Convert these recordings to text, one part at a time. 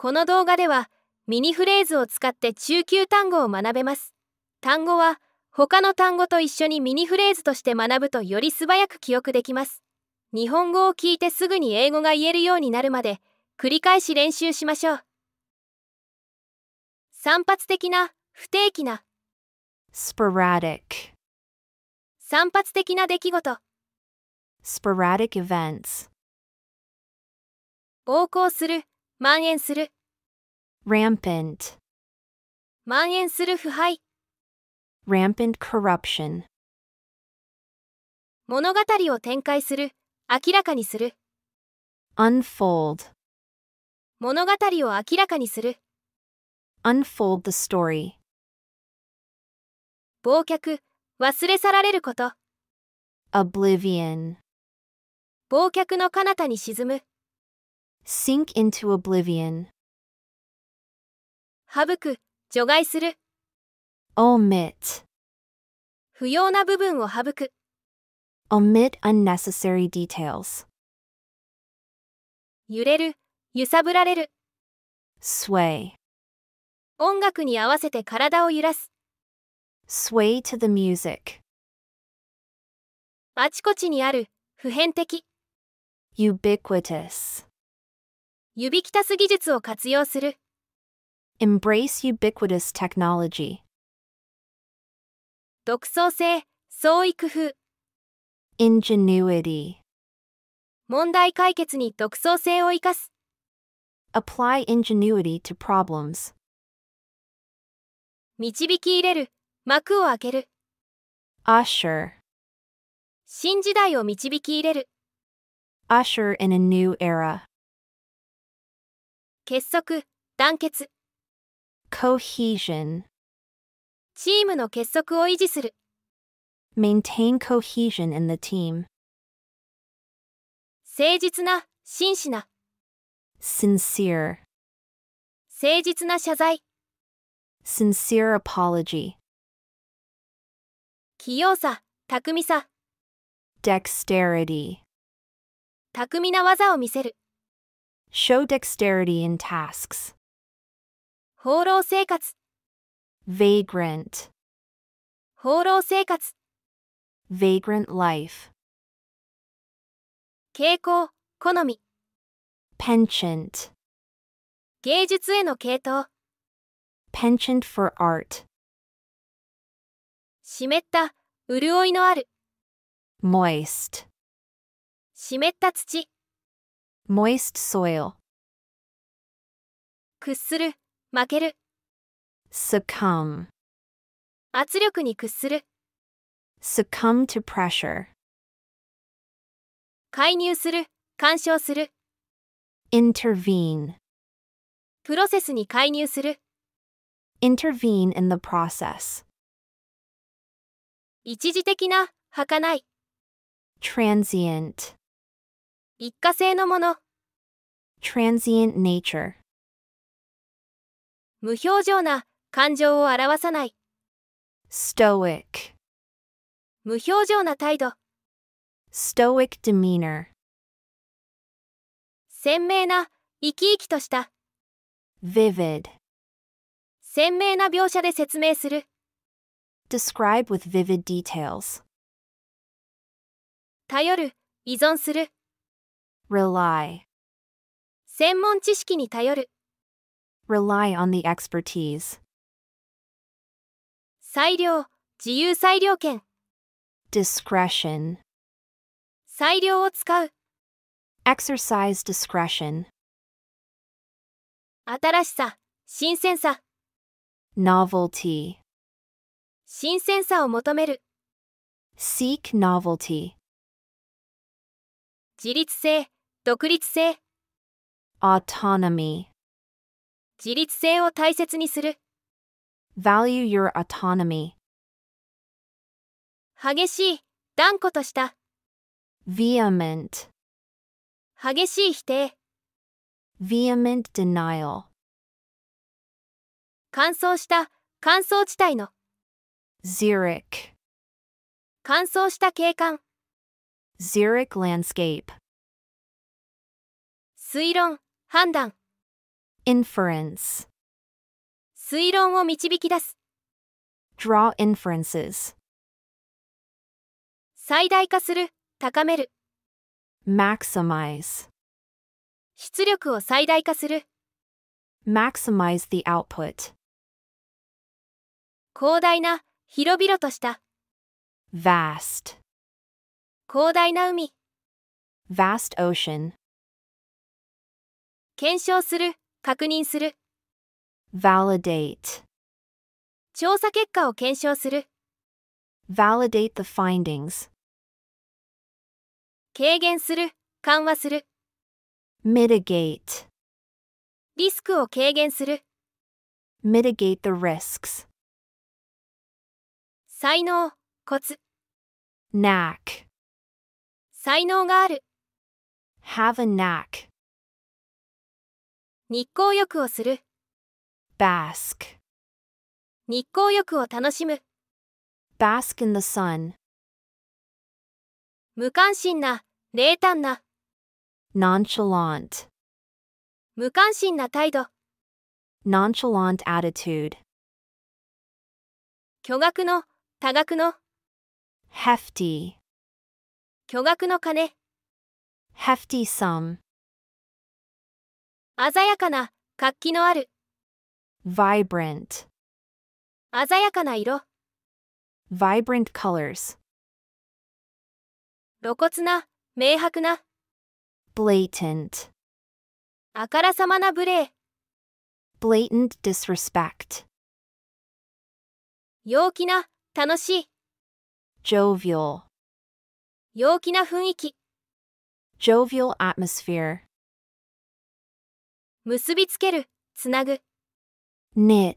この動画ではミニフレーズを使って中級単語を学べます。単語は他の単語と一緒にミニフレーズとして学ぶとより素早く記憶できます。日本語を聞いてすぐに英語が言えるようになるまで繰り返し練習しましょう。散発的な、不定期な。sporadic 散発的な出来事。sporadic events 横行する、蔓延する rampant 蔓延する腐敗 rampant corruption 物語を展開する明らかにする unfold 物語を明らかにする unfold the story 忘却忘れ去られること oblivion 忘却の彼方に沈む sink into oblivion 省く除外する omit 不要な部分を省く omit unnecessary details 揺れる揺さぶられる sway 音楽に合わせて体を揺らす sway to the music あちこちにある普遍的 ubiquitous ubiquitous 技術を活用する。Embrace ubiquitous technology. 独創性、創意工夫。Ingenuity. 問題解決に独創性を生かす。Apply ingenuity to problems. 導き入れる、幕を開ける。Usher. 新時代を導き入れる。Usher in a new era. 結束、団結。cohesion チームの結束を維持する。maintain cohesion in the team 誠実な、真摯な。sincere 誠実な謝罪。sincere apology 器用さ、巧みさ。dexterity 巧みな技を見せる。Show dexterity in tasks. 放浪生活 Vagrant. 放浪生活 Vagrant life. 傾向、好み Penchant. 芸術への傾倒 Penchant for art. 湿った、潤いのある Moist. 湿った土 moist soil 屈する負ける succumb 圧力に屈する succumb to pressure 介入する干渉する intervene プロセスに介入する intervene in the process 一時的な儚い transient 一過性のもの transient nature 無表情な感情を表さない stoic 無表情な態度 stoic demeanor 鮮明な生き生きとした vivid 鮮明な描写で説明する describe with vivid details 頼る依存する rely 専門知識に頼る rely on the expertise 裁量自由裁量権 discretion 裁量を使う exercise discretion 新しさ新鮮さ novelty 新鮮さを求める seek novelty 自立性独立性 autonomy 自立性を大切にする value your autonomy 激しい断固とした vehement 激しい否定 vehement denial 乾燥した乾燥地帯の z e r i c 乾燥した景観 z e r i c landscape 推論、判断。inference 推論を導き出す。draw inferences 最大化する、高める。maximize 出力を最大化する。maximize the output 広大な、広々とした。vast 広大な海 vast ocean 検証する、確認する。validate 調査結果を検証する。validate the findings 軽減する、緩和する。mitigate リスクを軽減する。mitigate the risks 才能、コツ。knack 才能がある。have a knack 日光浴をする bask 日光浴を楽しむ bask in the sun 無関心な冷淡な nonchalant 無関心な態度 nonchalant attitude 巨額の多額の hefty 巨額の金 hefty sum 鮮やかな活気のある vibrant 鮮やかな色 vibrant colors 露骨な明白な blatant あからさまな無礼 blatant disrespect 陽気な楽しい jovial 陽気な雰囲気 jovial atmosphere 結びつけるつなぐ knit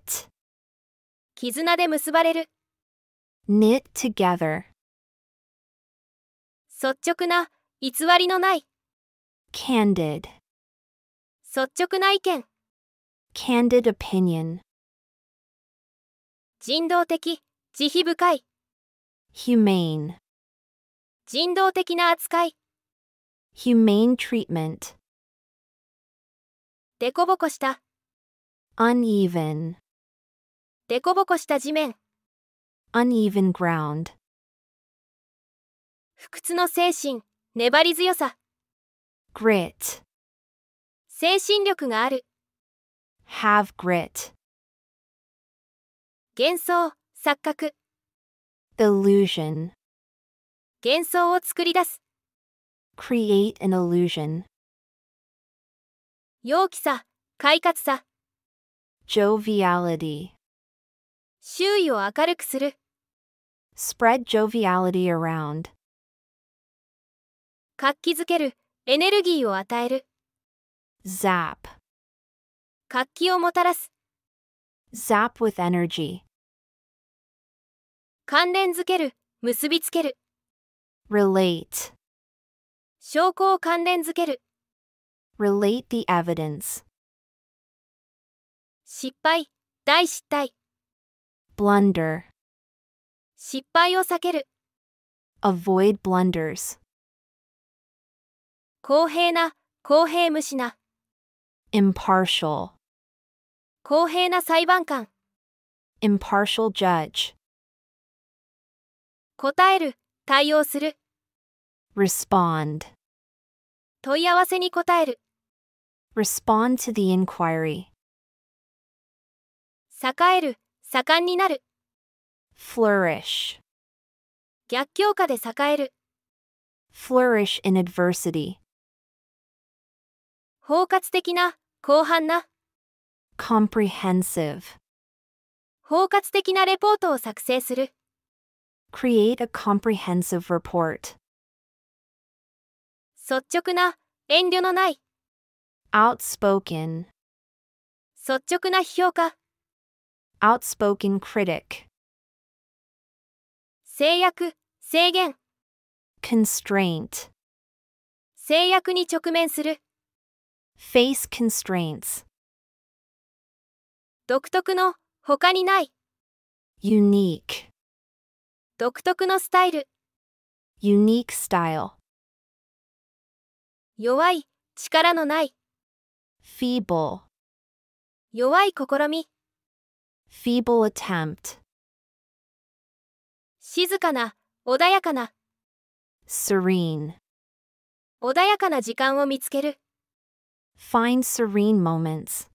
絆で結ばれる knit together 率直な偽りのない candid 率直な意見 candid opinion 人道的慈悲深い humane 人道的な扱い humane treatment でこぼこした uneven でこぼこした地面 uneven ground 不屈の精神粘り強さ grit 精神力がある have grit 幻想錯覚 illusion 幻想を作り出す create an illusion 陽気さ、快活さ。joviality 周囲を明るくする。spread joviality around 活気づける、エネルギーを与える。zap 活気をもたらす。zap with energy 関連づける、結びつける。relate 証拠を関連づける。Relate the evidence. 失敗、大失態。Blunder. 失敗を避ける。Avoid blunders. 公平な、公平無視な。Impartial. 公平な裁判官。Impartial judge. 答える、対応する。Respond. 問い合わせに答える。respond to the inquiry. 栄える、盛んになる。flourish. 逆境下で栄える。flourish in adversity. 包括的な、広範な。comprehensive. 包括的なレポートを作成する。create a comprehensive report. 率直な、遠慮のない。outspoken 率直な批評家 outspoken critic 制約制限 constraint 制約に直面する face constraints 独特の他にない unique 独特のスタイル unique style 弱い力のない feeble 弱い試み feeble attempt 静かな穏やかな serene 穏やかな時間を見つける find serene moments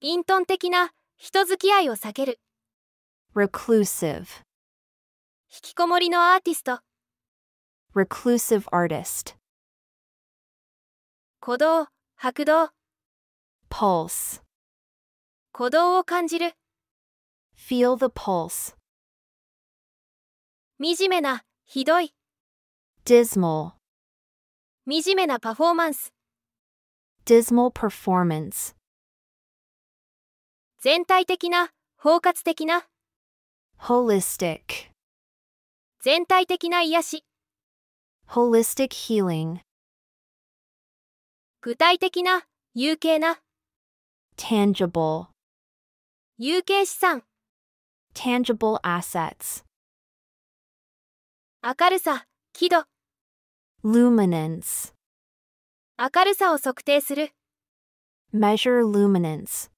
隠遁的な人付き合いを避ける reclusive 引きこもりのアーティスト reclusive artist 鼓動、拍動。pulse 鼓動を感じる。feel the pulse 惨めな、ひどい。dismal 惨めなパフォーマンス。dismal performance 全体的な、包括的な。holistic 全体的な癒し。holistic healing 具体的な、有形な。tangible 有形資産 tangible assets 明るさ、輝度 luminance 明るさを測定する measure luminance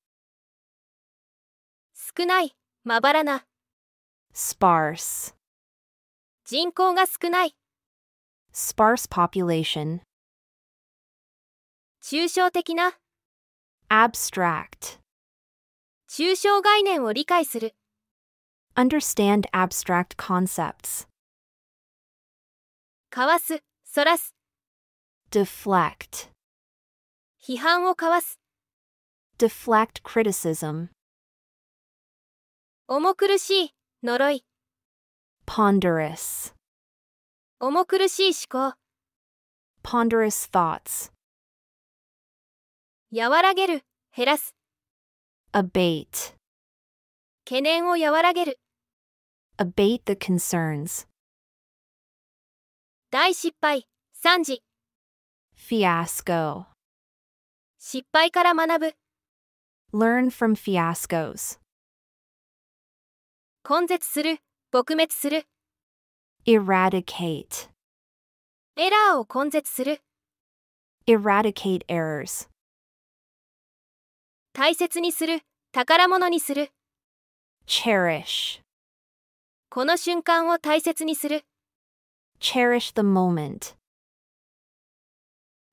少ない、まばらな sparse 人口が少ない sparse population 抽象的な abstract 抽象概念を理解する understand abstract concepts かわす、そらす deflect 批判をかわす deflect criticism 重苦しい、呪い ponderous 重苦しい思考 ponderous thoughts 和らげる、減らす。abate 懸念を和らげる。abate the concerns 大失敗、惨事。fiasco 失敗から学ぶ。learn from fiascos 根絶する、撲滅する。eradicate エラーを根絶する。eradicate errors 大切にする宝物にする cherish この瞬間を大切にする cherish the moment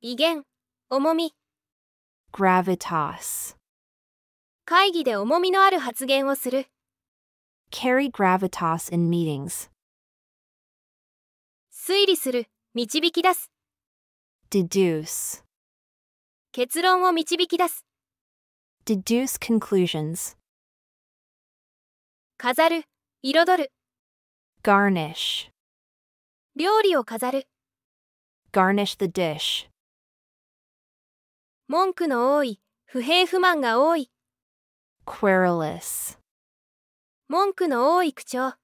威厳重み gravitas 会議で重みのある発言をする carry gravitas in meetings 推理する導き出す deduce 結論を導き出す deduce conclusions 飾る彩る garnish 料理を飾る garnish the dish 文句の多い不平不満が多い querulous 文句の多い口調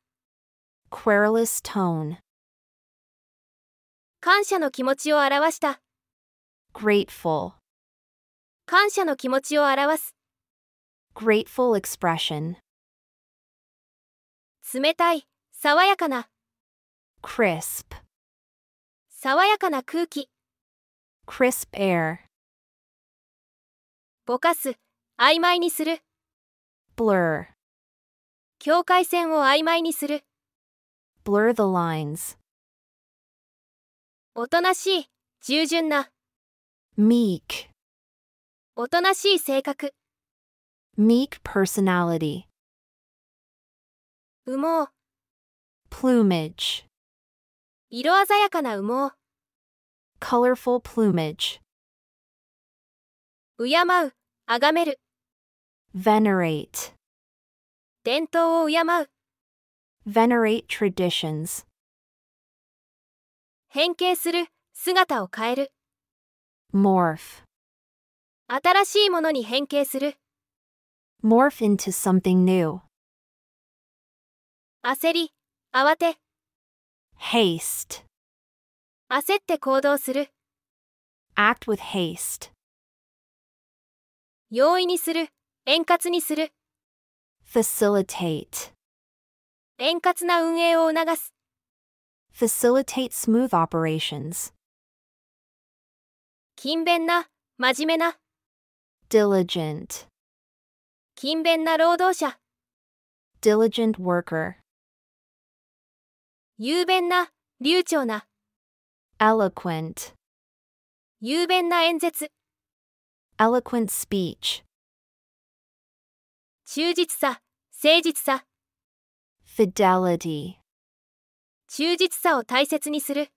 querulous tone 感謝の気持ちを表した grateful 感謝の気持ちを表す。grateful expression 冷たい、爽やかな。crisp 爽やかな空気。crisp air ぼかす、曖昧にする。blur 境界線を曖昧にする。blur the lines おとなしい、従順な。meek おとなしい性格。meek personality 羽毛 plumage 色鮮やかな羽毛 colorful plumage 敬う、崇める venerate 伝統を敬う venerate traditions 変形する、姿を変える morph 新しいものに変形する morph into something new 焦り慌て haste 焦って行動する act with haste 容易にする円滑にする facilitate 円滑な運営を促す facilitate smooth operations 勤勉な真面目な diligent 勤勉な労働者 diligent worker 雄弁な流暢な eloquent 雄弁な演説 eloquent speech 忠実さ誠実さ fidelity 忠実さを大切にする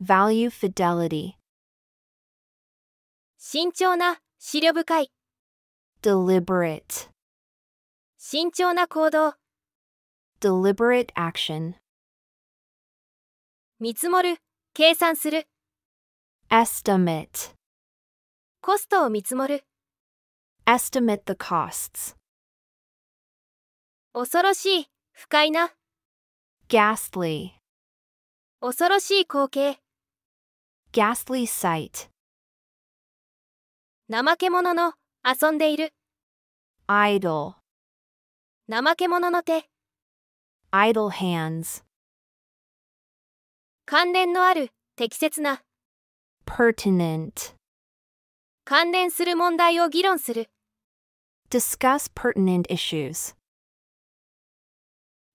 value fidelity 慎重な思慮深い deliberate 慎重な行動 deliberate action 見積もる計算する estimate コストを見積もる estimate the costs 恐ろしい不快な ghastly 恐ろしい光景 ghastly sight 怠け者の遊んでいる idle 怠け者の手 idle hands 関連のある適切な pertinent 関連する問題を議論する discuss pertinent issues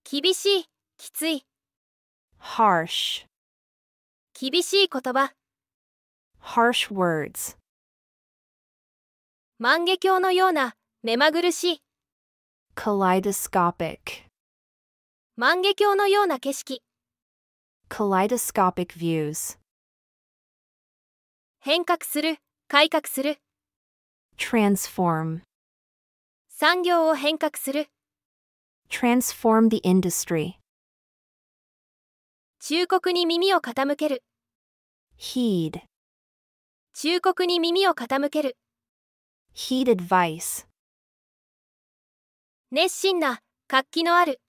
厳しいきつい harsh 厳しい言葉 harsh words 万華鏡のような目まぐるしい kaleidoscopic 万華鏡のような景色 kaleidoscopic views 変革する改革する transform 産業を変革する transform the industry 忠告に耳を傾ける heed 忠告に耳を傾ける Heed advice. 熱心な、活気のある。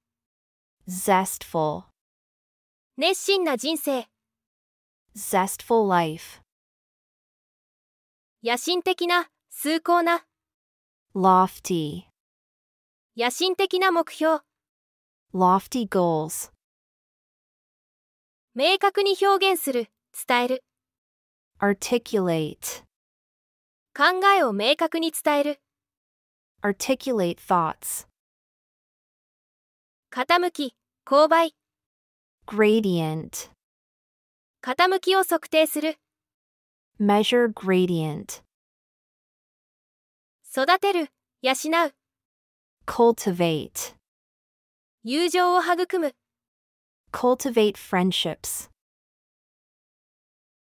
Zestful. 熱心な人生。Zestful life. 野心的な、崇高な。Lofty. 野心的な目標。Lofty goals. 明確に表現する、伝える。Articulate. 考えを明確に伝える。articulate thoughts 傾き、勾配 gradient 傾きを測定する measure gradient 育てる、養う cultivate 友情を育む cultivate friendships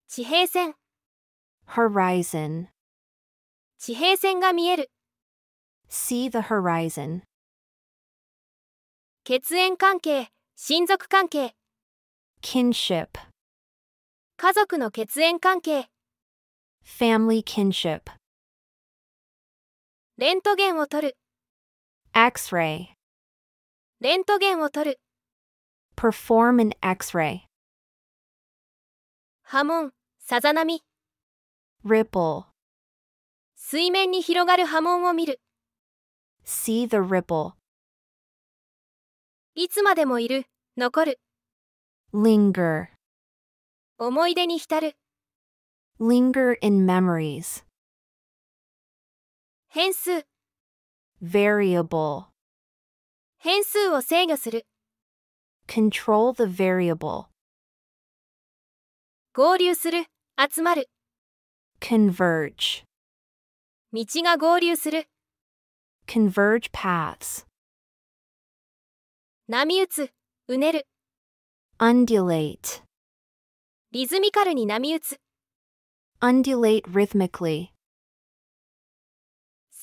地平線 horizon 地平線が見える。See the horizon. 血縁関係、親族関係。kinship 家族の血縁関係。family kinship レントゲンを取る。X-ray レントゲンを取る。perform an X-ray 波紋、さざ波。ripple 水面に広がる波紋を見る。See the ripple. いつまでもいる、残る。linger. 思い出に浸る。linger in memories. 変数 variable 変数を制御する control the variable 合流する集まる converge 道が合流する。converge paths 波打つ、うねる。undulate リズミカルに波打つ。undulate rhythmically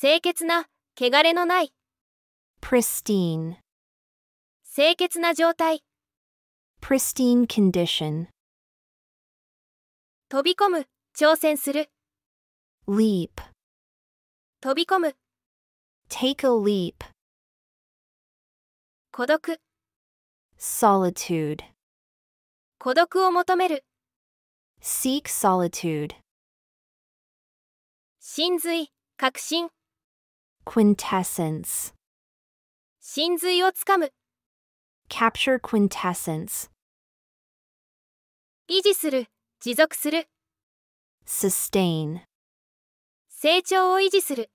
清潔な、汚れのない。pristine 清潔な状態。pristine condition 飛び込む、挑戦する。leap 飛び込む take a leap 孤独 solitude 孤独を求める seek solitude 真髄確信 quintessence 真髄をつかむ capture quintessence 維持する持続する sustain 成長を維持する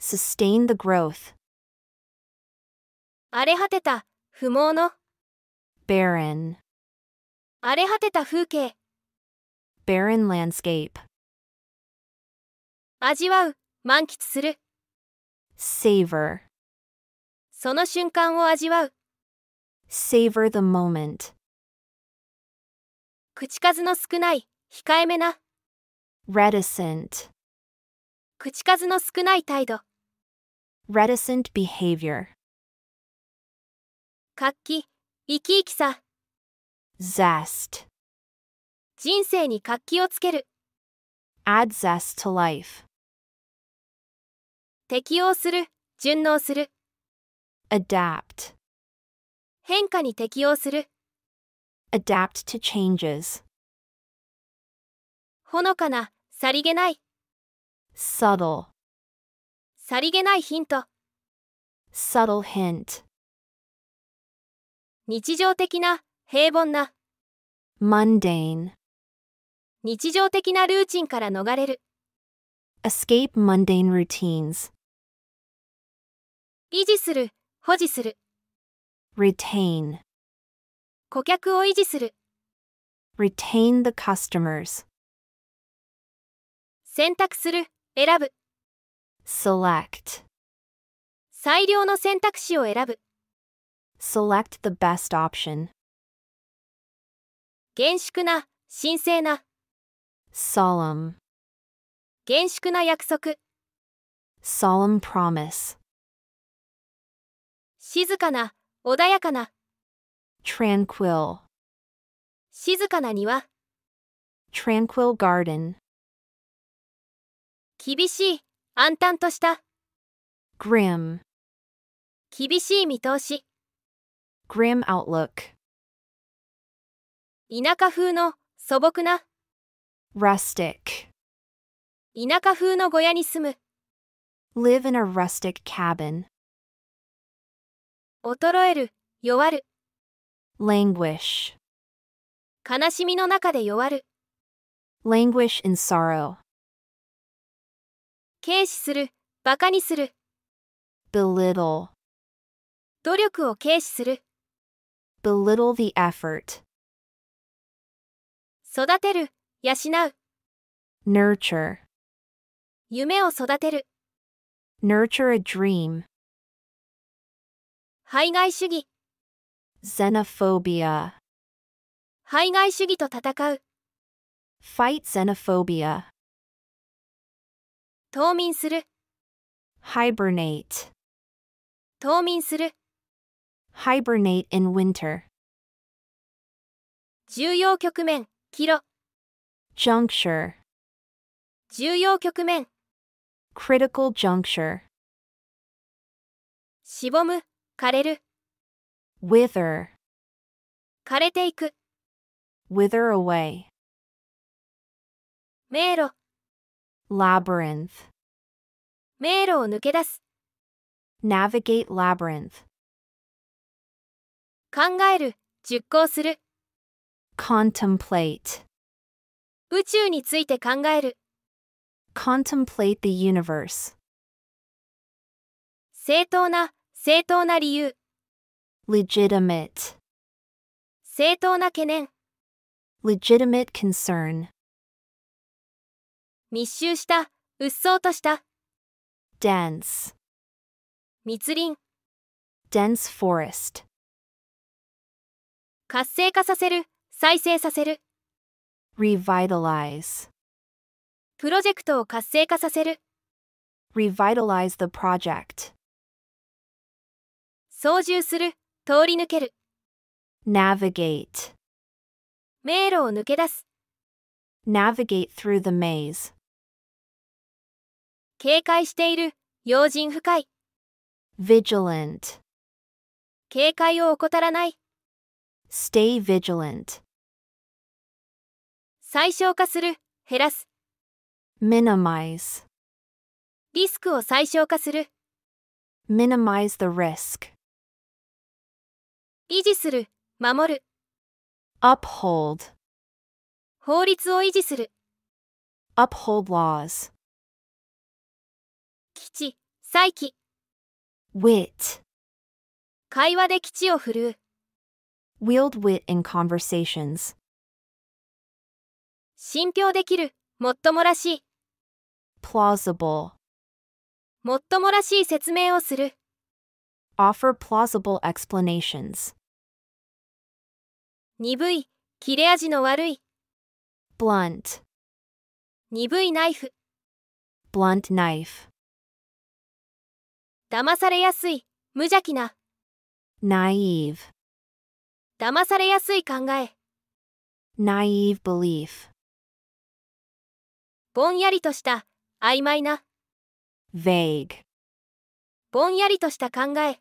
sustain the growth 荒れ果てた不毛の barren 荒れ果てた風景 barren landscape 味わう満喫する savor その瞬間を味わう savor the moment 口数の少ない控えめな reticent 口数の少ない態度 reticent behavior 活気生き生きさ zest 人生に活気をつける add zest to life 適応する順応する adapt 変化に適応する adapt to changes ほのかなさりげない subtle さりげないヒント subtle hint 日常的な平凡な mundane 日常的なルーチンから逃れる escape mundane routines 維持する保持する retain 顧客を維持する retain the customers 選択する選ぶ select 最良の選択肢を選ぶ select the best option 厳粛な神聖な solemn 厳粛な約束 solemn promise 静かな穏やかな tranquil 静かな庭 tranquil garden 厳しい、暗淡とした。grim 厳しい見通し。grim outlook 田舎風の素朴な rustic 田舎風の小屋に住む live in a rustic cabin 衰える弱る languish 悲しみの中で弱る languish in sorrow 軽視する、馬鹿にする。belittle 努力を軽視する。belittle the effort 育てる、養う。nurture 夢を育てる。nurture a dream 排外主義 xenophobia 排外主義と戦う fight xenophobia 冬眠する hibernate 冬眠する hibernate in winter 重要局面キロ juncture 重要局面 critical juncture しぼむ枯れる wither 枯れていく wither away 迷路 labyrinth 迷路を抜け出す navigate labyrinth 考える実行する contemplate 宇宙について考える contemplate the universe 正当な正当な理由 legitimate 正当な懸念 legitimate concern 密集したうっそうとした dense 密林 dense forest 活性化させる再生させる revitalize プロジェクトを活性化させる revitalize the project 操縦する通り抜ける navigate 迷路を抜け出す navigate through the maze 警戒している、用心深い。vigilant 警戒を怠らない。stay vigilant 最小化する、減らす。minimize リスクを最小化する。minimize the risk 維持する、守る。uphold 法律を維持する。uphold laws 才気 wit 会話で基地を振るう wield wit in conversations 信憑できるもっともらしい plausible もっともらしい説明をする offer plausible explanations 鈍い切れ味の悪い blunt 鈍いナイフ blunt knife 騙されやすい無邪気な naive 騙されやすい考え naive belief ぼんやりとした曖昧な vague ぼんやりとした考え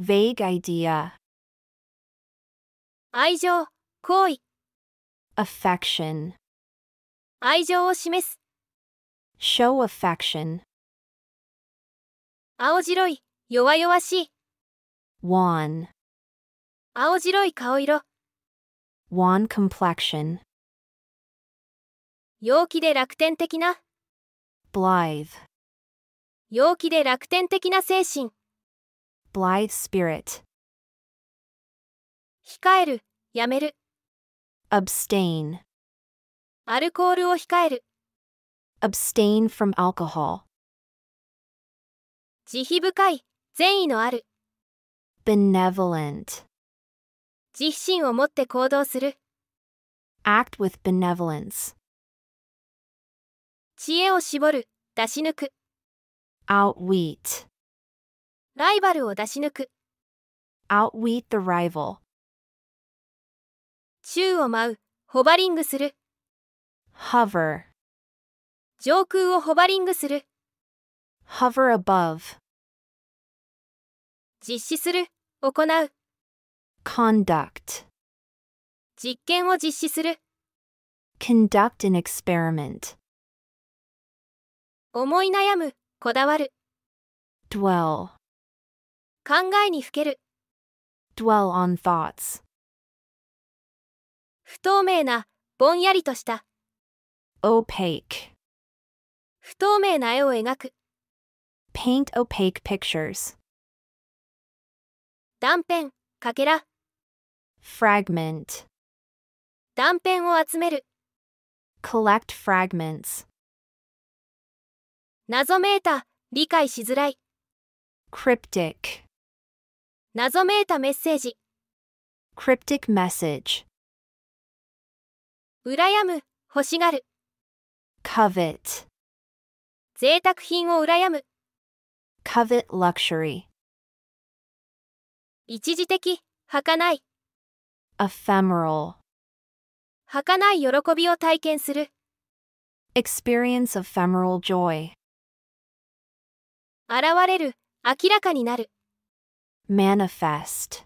vague idea 愛情好意 affection 愛情を示す show affection 青白い、弱々しい。wan 青白い顔色。wan complexion 陽気で楽天的な。blithe 陽気で楽天的な精神。blithe spirit 控える、やめる。abstain アルコールを控える。abstain from alcohol 慈悲深い善意のある benevolent 慈悲心を持って行動する act with benevolence 知恵を絞る出し抜く o u t w e e t ライバルを出し抜く o u t w e e t the rival 宙を舞うホバリングする hover 上空をホバリングする hover above 実施する、行う。conduct 実験を実施する。conduct an experiment 思い悩む、こだわる。dwell 考えにふける。dwell on thoughts 不透明な、ぼんやりとした。opaque 不透明な絵を描く。paint opaque pictures 断片かけら fragment 断片を集める collect fragments 謎めいた理解しづらい cryptic 謎めいたメッセージ cryptic message 羨む欲しがる covet 贅沢品を羨む covet luxury 一時的、儚い。ephemeral 儚い喜びを体験する。experience ephemeral joy 現れる、明らかになる。manifest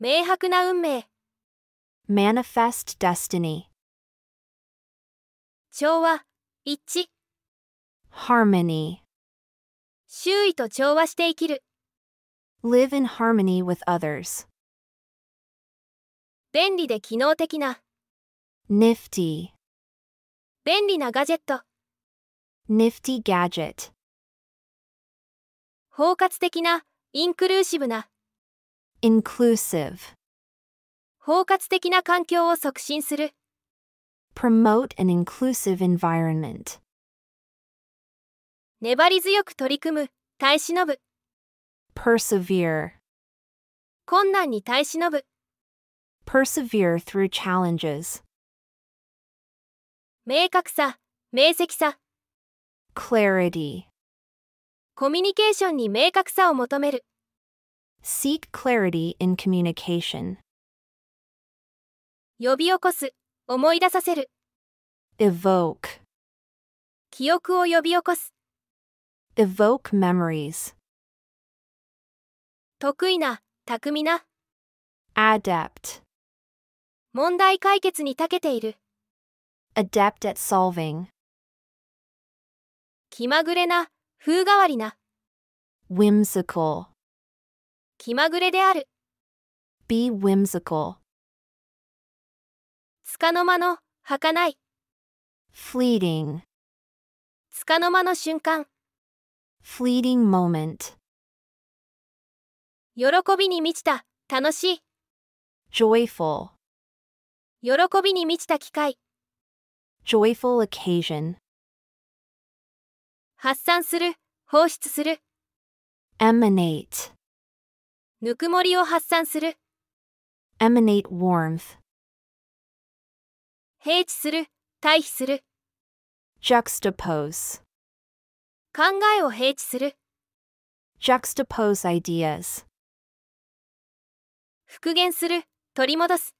明白な運命。manifest destiny 調和、一致。harmony 周囲と調和して生きる。Live in harmony with others. 便利で機能的な Nifty 便利なガジェット Nifty gadget 包括的なインクルーシブな Inclusive 包括的な環境を促進する Promote an inclusive environment 粘り強く取り組む耐え忍ぶ persevere 困難に耐え忍ぶ persevere through challenges 明確さ明晰さ clarity コミュニケーションに明確さを求める seek clarity in communication 呼び起こす思い出させる evoke 記憶を呼び起こす evoke memories 得意な、巧みな。adept 問題解決に長けている。adept at solving 気まぐれな、風変わりな。whimsical 気まぐれである。be whimsical つかの間の、儚い。fleeting つかの間の瞬間。fleeting moment 喜びに満ちた、楽しい。joyful 喜びに満ちた機会。joyful occasion 発散する、放出する。emanate ぬくもりを発散する。emanate warmth 平地する、対比する。juxtapose 考えを平地する。juxtapose ideas 復元する、取り戻す。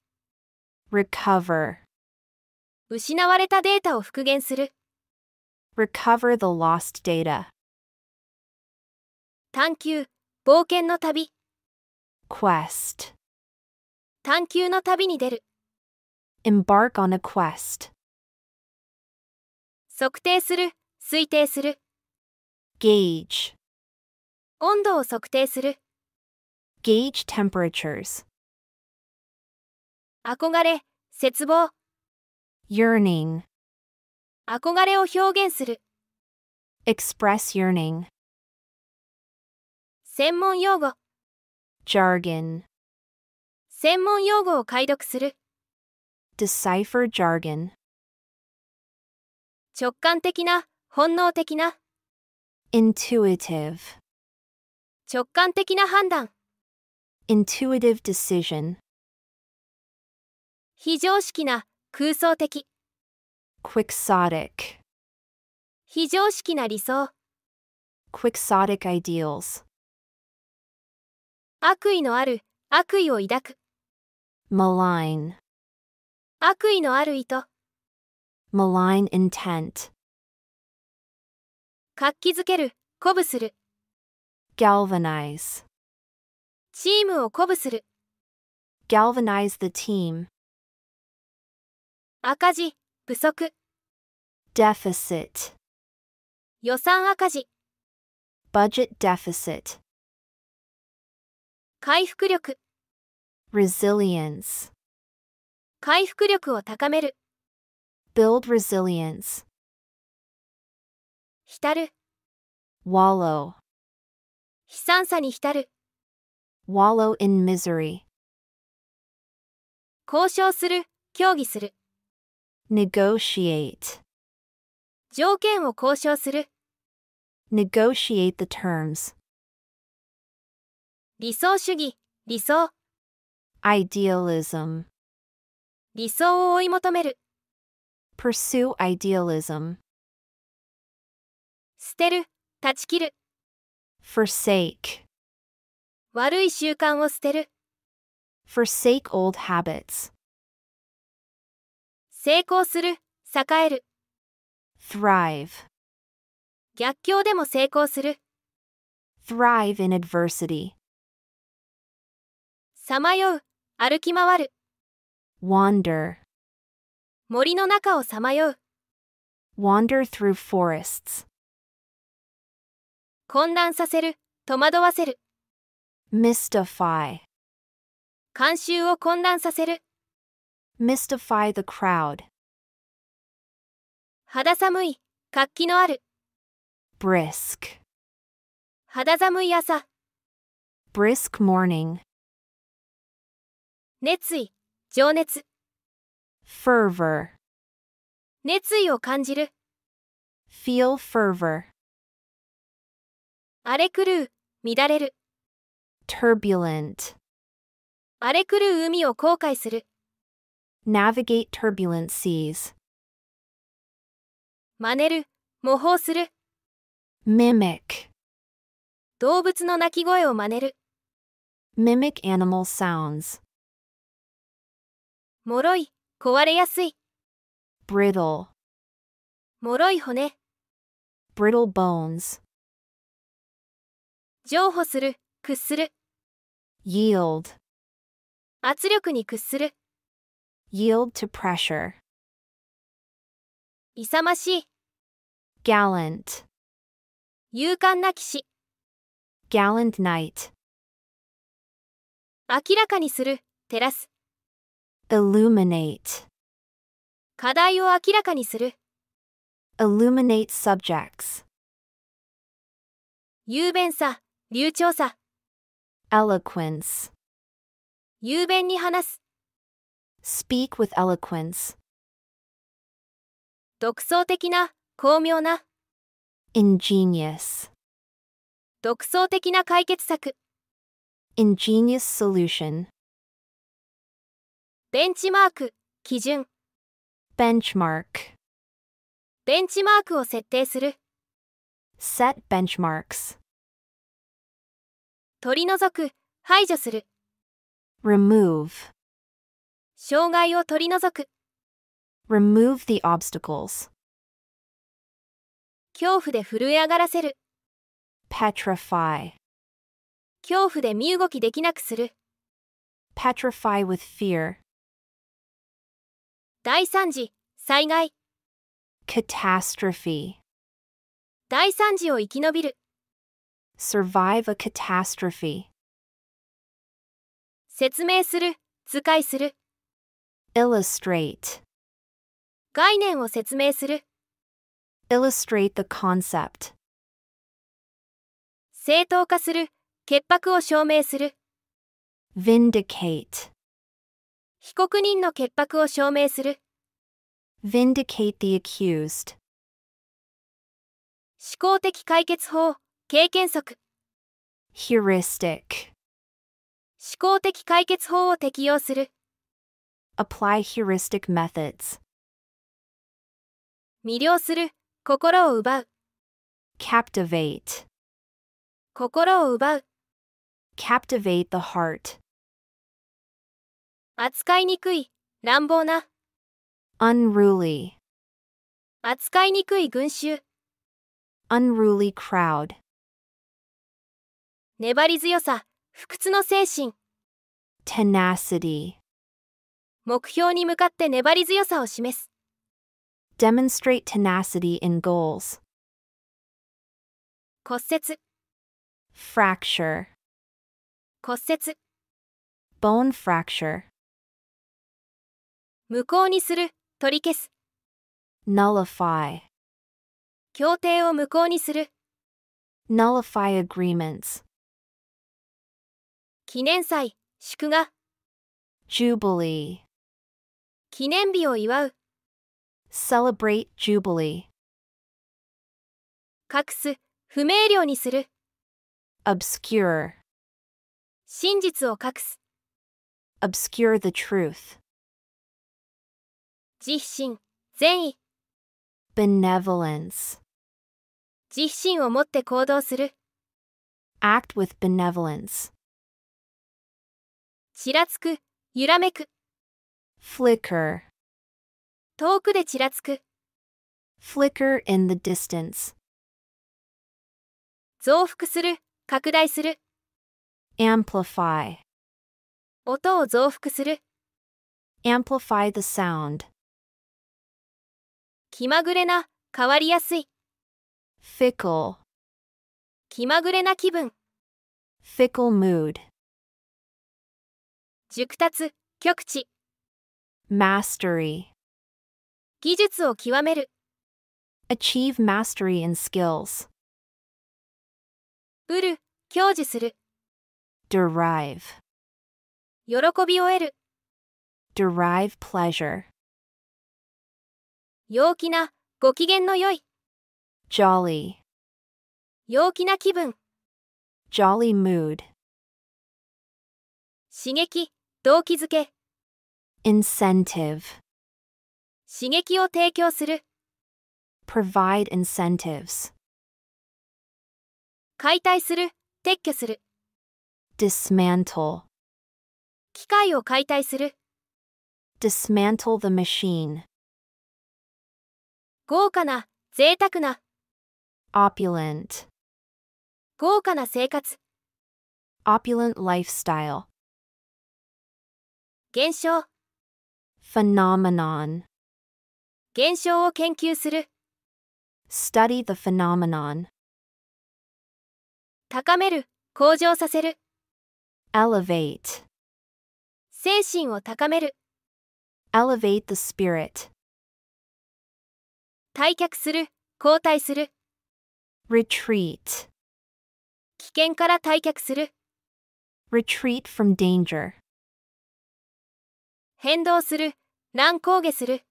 recover 失われたデータを復元する。recover the lost data 探求、冒険の旅。quest 探求の旅に出る。embark on a quest 測定する、推定する。gauge 温度を測定する。Gauge temperatures. 憧れ、絶望。Yearning. 憧れを表現する。Express yearning. 専門用語。Jargon. 専門用語を解読する。Decipher jargon. 直感的な、本能的な。Intuitive. 直感的な判断。intuitive decision 非常識な空想的 quixotic 非常識な理想 quixotic ideals 悪意のある悪意を抱く malign 悪意のある意図 malign intent 活気づける鼓舞する galvanize チームを鼓舞する。galvanize the team. 赤字、不足。deficit. 予算赤字。budget deficit. 回復力。resilience. 回復力を高める。build resilience. 浸る。wallow. 悲惨さに浸る。wallow in misery. 交渉する、協議する。negotiate, 条件を交渉する。negotiate the terms, 理想主義、理想、idealism, 理想を追い求める。pursue idealism, 捨てる、断ち切る。forsake, 悪い習慣を捨てる。forsake old habits. 成功する、栄える。thrive. 逆境でも成功する。thrive in adversity. さまよう、歩き回る。wander. 森の中をさまよう。wander through forests. 混乱させる、戸惑わせる。mystify 観衆を混乱させる mystify the crowd 肌寒い活気のある brisk 肌寒い朝 brisk morning 熱意情熱 fervor 熱意を感じる feel fervor 荒れ狂う乱れる turbulent 荒れ狂う navigate turbulent seas 真似る模倣する mimic 動物の鳴き声を真似る mimic animal sounds 脆い壊れやすい brittle 脆い骨 brittle bones 譲歩する屈する yield 圧力に屈する yield to pressure 勇ましい gallant 勇敢な騎士 gallant knight 明らかにする照らす illuminate 課題を明らかにする illuminate subjects 雄弁さ流暢さ eloquence 雄弁に話す speak with eloquence 独創的な巧妙な ingenious 独創的な解決策 ingenious solution ベンチマーク基準 benchmark ベンチマークを設定する set benchmarks 取り除く、排除する。remove 障害を取り除く。remove the obstacles 恐怖で震え上がらせる。petrify 恐怖で身動きできなくする。petrify with fear 第三次、災害 catastrophe 大惨事を生き延びる。survive a catastrophe 説明する、図解する illustrate 概念を説明する illustrate the concept 正当化する、潔白を証明する vindicate 被告人の潔白を証明する vindicate the accused 思考的解決法経験則 heuristic 思考的解決法を適用する apply heuristic methods 魅了する心を奪う captivate 心を奪う captivate the heart 扱いにくい乱暴な unruly 扱いにくい群衆 unruly crowd 粘り強さ、不屈の精神。tenacity 目標に向かって粘り強さを示す。demonstrate tenacity in goals 骨折 fracture 骨折 bone fracture 無効にする、取り消す。nullify 協定を無効にする。nullify agreements 記念祭、祝賀。Jubilee 記念日を祝う。Celebrate Jubilee 隠す、不明瞭にする。Obscure 真実を隠す。Obscure the truth 自信、善意。Benevolence 自信を持って行動する。Act with benevolence ちらつく、揺らめく。flicker 遠くでちらつく。flicker in the distance 増幅する、拡大する。amplify 音を増幅する。amplify the sound 気まぐれな、変わりやすい。fickle 気まぐれな気分。fickle mood 熟達、極致。mastery 技術を極める。achieve mastery in skills. 得る、享受する。derive 喜びを得る。derive pleasure. 陽気な、ご機嫌の良い。jolly 陽気な気分。jolly mood 刺激動機づけ incentive 刺激を提供する provide incentives 解体する撤去する dismantle 機械を解体する dismantle the machine 豪華な贅沢な opulent 豪華な生活 opulent lifestyle 現象 phenomenon 現象を研究する study the phenomenon 高める向上させる elevate 精神を高める elevate the spirit 退却する後退する retreat 危険から退却する retreat from danger 変動する、乱高下する。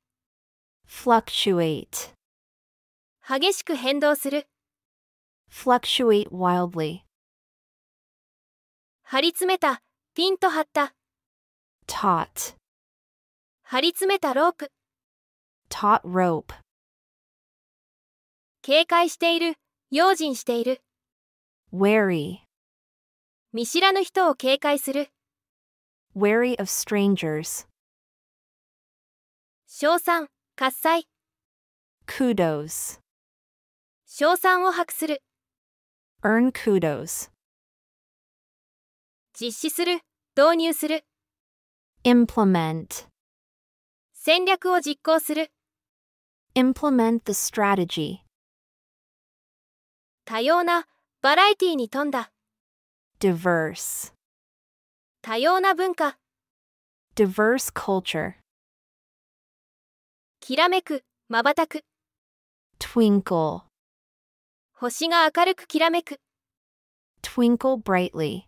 fluctuate 激しく変動する。fluctuate wildly 張り詰めた、ピンと張った。taut 張り詰めたロープ。taut rope 警戒している、用心している。wary 見知らぬ人を警戒する。wary of strangers 賞賛、喝采。kudos 賞賛を博する。earn kudos 実施する、導入する。implement 戦略を実行する。implement the strategy 多様な、バラエティに富んだ。diverse 多様な文化 diverse culture きらめく、まばたく。twinkle 星が明るくきらめく。twinkle brightly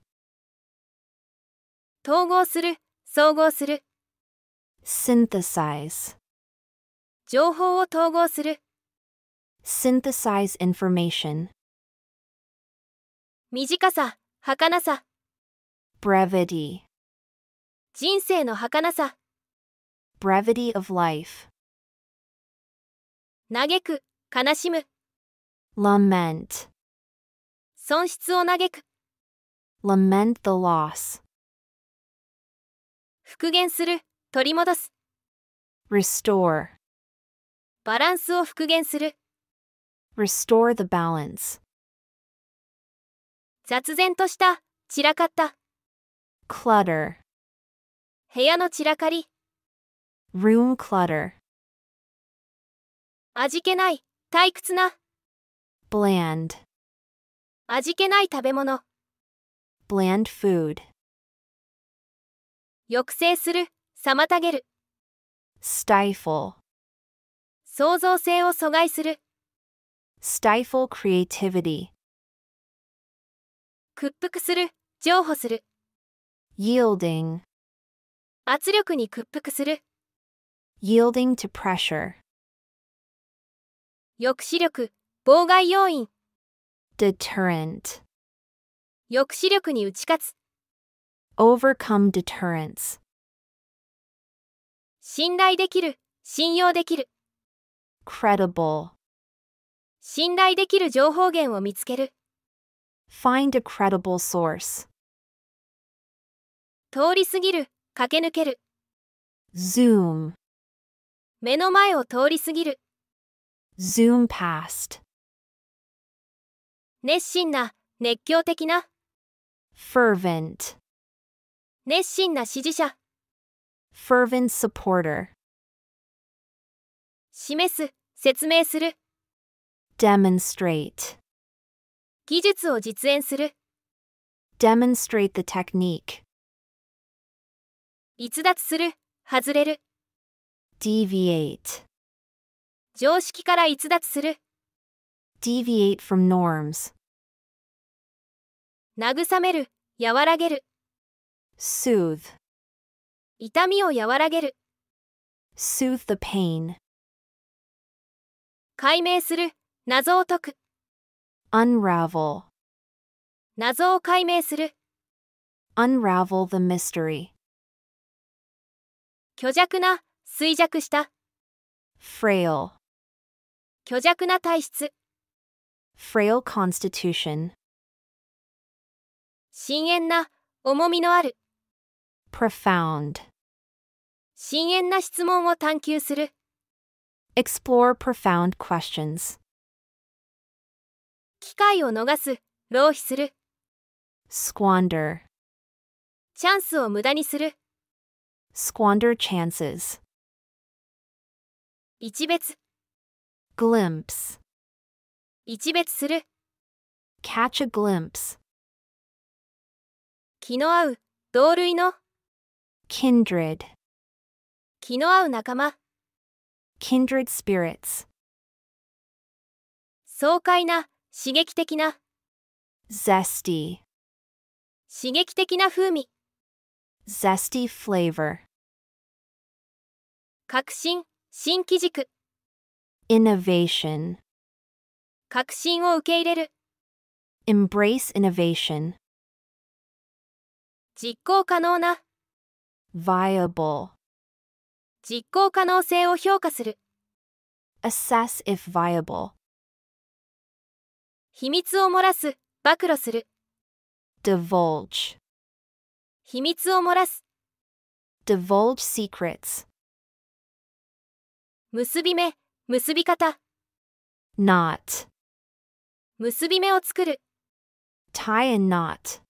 統合する、総合する。synthesize 情報を統合する。synthesize information 短さ、儚さ。brevity 人生の儚さ。brevity of life 嘆く、悲しむ。lament 損失を嘆く。lament the loss 復元する、取り戻す。restore バランスを復元する。restore the balance 雑然とした、散らかった。clutter 部屋の散らかり。room clutter 味気ない、退屈な。bland 味気ない食べ物 bland food 抑制する、妨げる stifle 創造性を阻害する stifle creativity 屈服する、譲歩する yielding 圧力に屈服する yielding to pressure 抑止力、妨害要因。deterrent 抑止力に打ち勝つ。overcome deterrence 信頼できる、信用できる。credible 信頼できる情報源を見つける。find a credible source 通り過ぎる、駆け抜ける。zoom 目の前を通り過ぎる。zoom past 熱心な熱狂的な fervent 熱心な支持者 fervent supporter 示す説明する demonstrate 技術を実演する demonstrate the technique 逸脱する外れる deviate 常識から逸脱する deviate from norms 慰める和らげる soothe 痛みを和らげる soothe the pain 解明する謎を解く unravel 謎を解明する unravel the mystery 虚弱な衰弱した frail 虚弱な体質 frail constitution 深淵な重みのある profound 深淵な質問を探求する explore profound questions 機会を逃す浪費する squander チャンスを無駄にする squander chances 一別 glimpse 一別する catch a glimpse 気の合う同類の kindred 気の合う仲間 kindred spirits 爽快な刺激的な zesty 刺激的な風味 zesty flavor 革新新機軸 innovation 革新を受け入れる embrace innovation 実行可能な viable 実行可能性を評価する assess if viable 秘密を漏らす暴露する divulge 秘密を漏らす divulge secrets 結び目結び方 n o t 結び目を作る tie a knot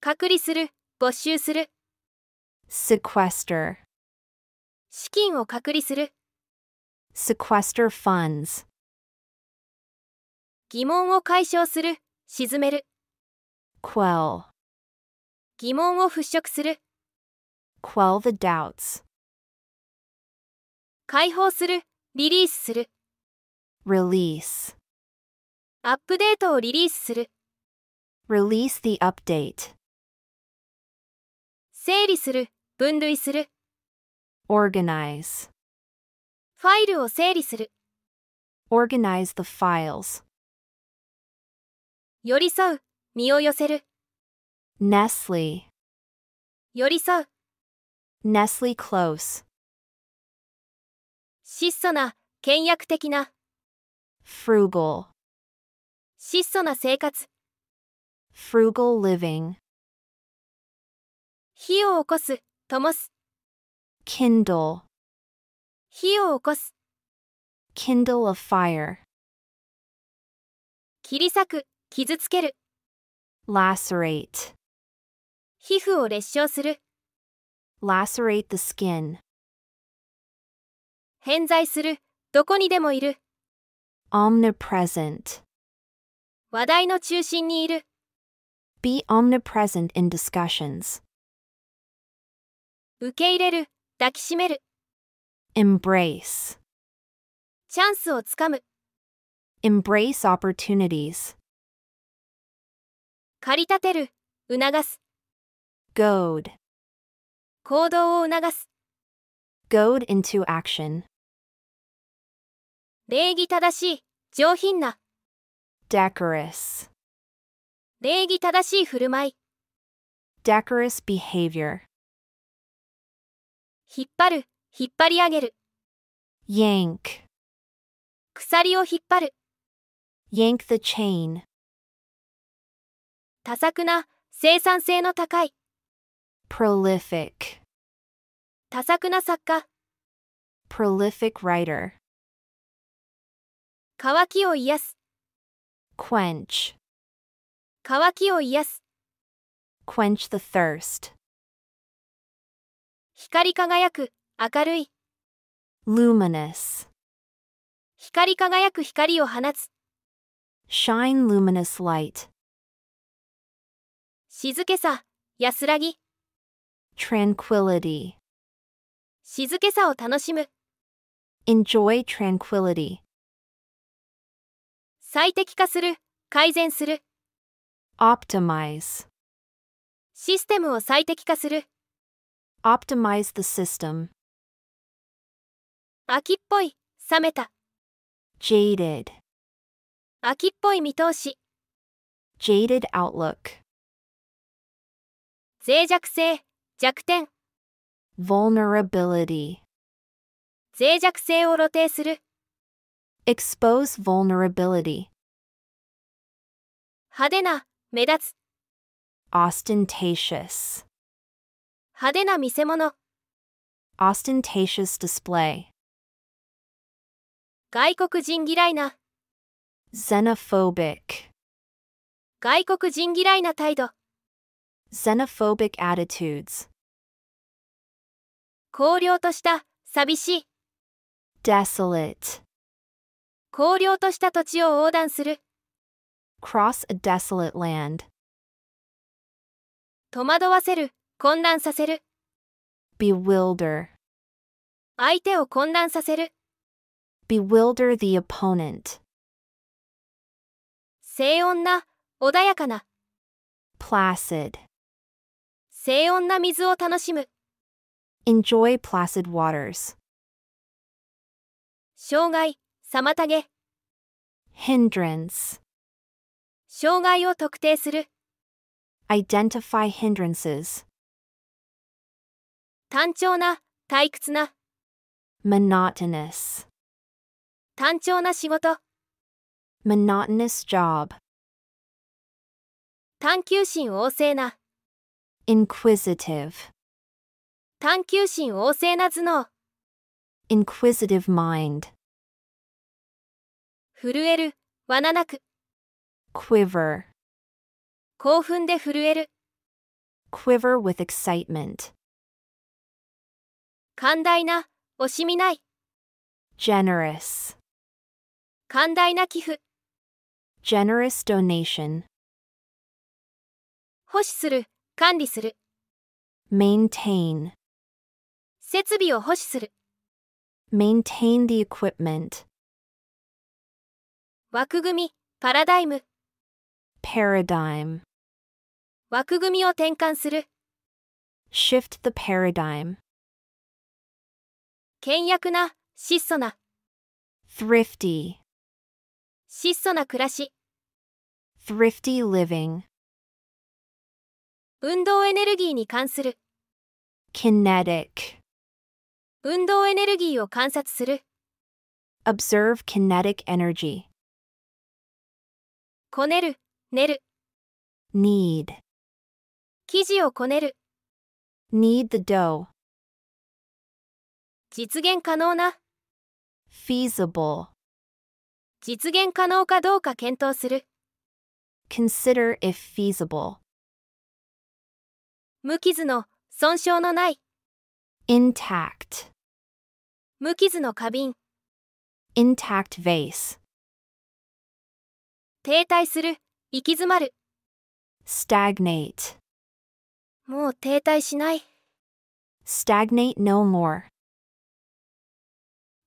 隔離する没収する sequester 資金を隔離する sequester funds 疑問を解消する沈める quell 疑問を払拭する quell the doubts 解放する、リリースする。release アップデートをリリースする。release the update 整理する、分類する。organize ファイルを整理する。organize the files 寄り添う、身を寄せる。Nestle 寄り添う。Nestle Close 質素な、倹約的な。frugal 質素な生活。frugal living 火を起こす、灯す。kindle 火を起こす。kindle a fire 切り裂く、傷つける。lacerate 皮膚を裂傷する。lacerate the skin 偏在する、どこにでもいる。omnipresent 話題の中心にいる。be omnipresent in discussions 受け入れる、抱きしめる。embrace チャンスをつかむ。embrace opportunities 借り立てる、促す。goad 行動を促す。goad into action 礼儀正しい、上品な。decorous 礼儀正しい振る舞い。decorous behavior 引っ張る、引っ張り上げる。yank 鎖を引っ張る。yank the chain 多作な、生産性の高い。prolific 多作な作家。prolific writer 渇きを癒す quench 渇きを癒す quench the thirst 光り輝く明るい luminous 光り輝く光を放つ shine luminous light 静けさ安らぎ tranquility 静けさを楽しむ enjoy tranquility 最適化する改善する optimize システムを最適化する optimize the system 秋っぽい冷めた jaded 秋っぽい見通し jaded outlook 脆弱性弱点 vulnerability 脆弱性を露呈する expose vulnerability 派手な、目立つ、ostentatious 派手な見せ物、ostentatious display 外国人嫌いな、xenophobic 外国人嫌いな態度、xenophobic attitudes 荒涼とした、寂しい、desolate 荒涼とした土地を横断する。cross a desolate land 戸惑わせる、混乱させる。bewilder 相手を混乱させる。bewilder the opponent 静穏な、穏やかな。placid 静穏な水を楽しむ。enjoy placid waters 障害、妨げ hindrance 障害を特定する identify hindrances 単調な退屈な monotonous 単調な仕事 monotonous job 探求心旺盛な inquisitive 探求心旺盛な頭脳 inquisitive mind 震えるはななく quiver 興奮で震える quiver with excitement 寛大な惜しみない generous 寛大な寄付 generous donation 保守する管理する maintain 設備を保守する maintain the equipment 枠組み、パラダイム。paradigm 枠組みを転換する。shift the paradigm 倹約な、質素な。thrifty 質素な暮らし。thrifty living 運動エネルギーに関する。kinetic 運動エネルギーを観察する。observe kinetic energy こねる、寝る。knead 生地をこねる。knead the dough 実現可能な feasible 実現可能かどうか検討する consider if feasible 無傷の損傷のない intact 無傷の花瓶 intact vase 停滞する行き詰まる stagnate もう停滞しない stagnate no more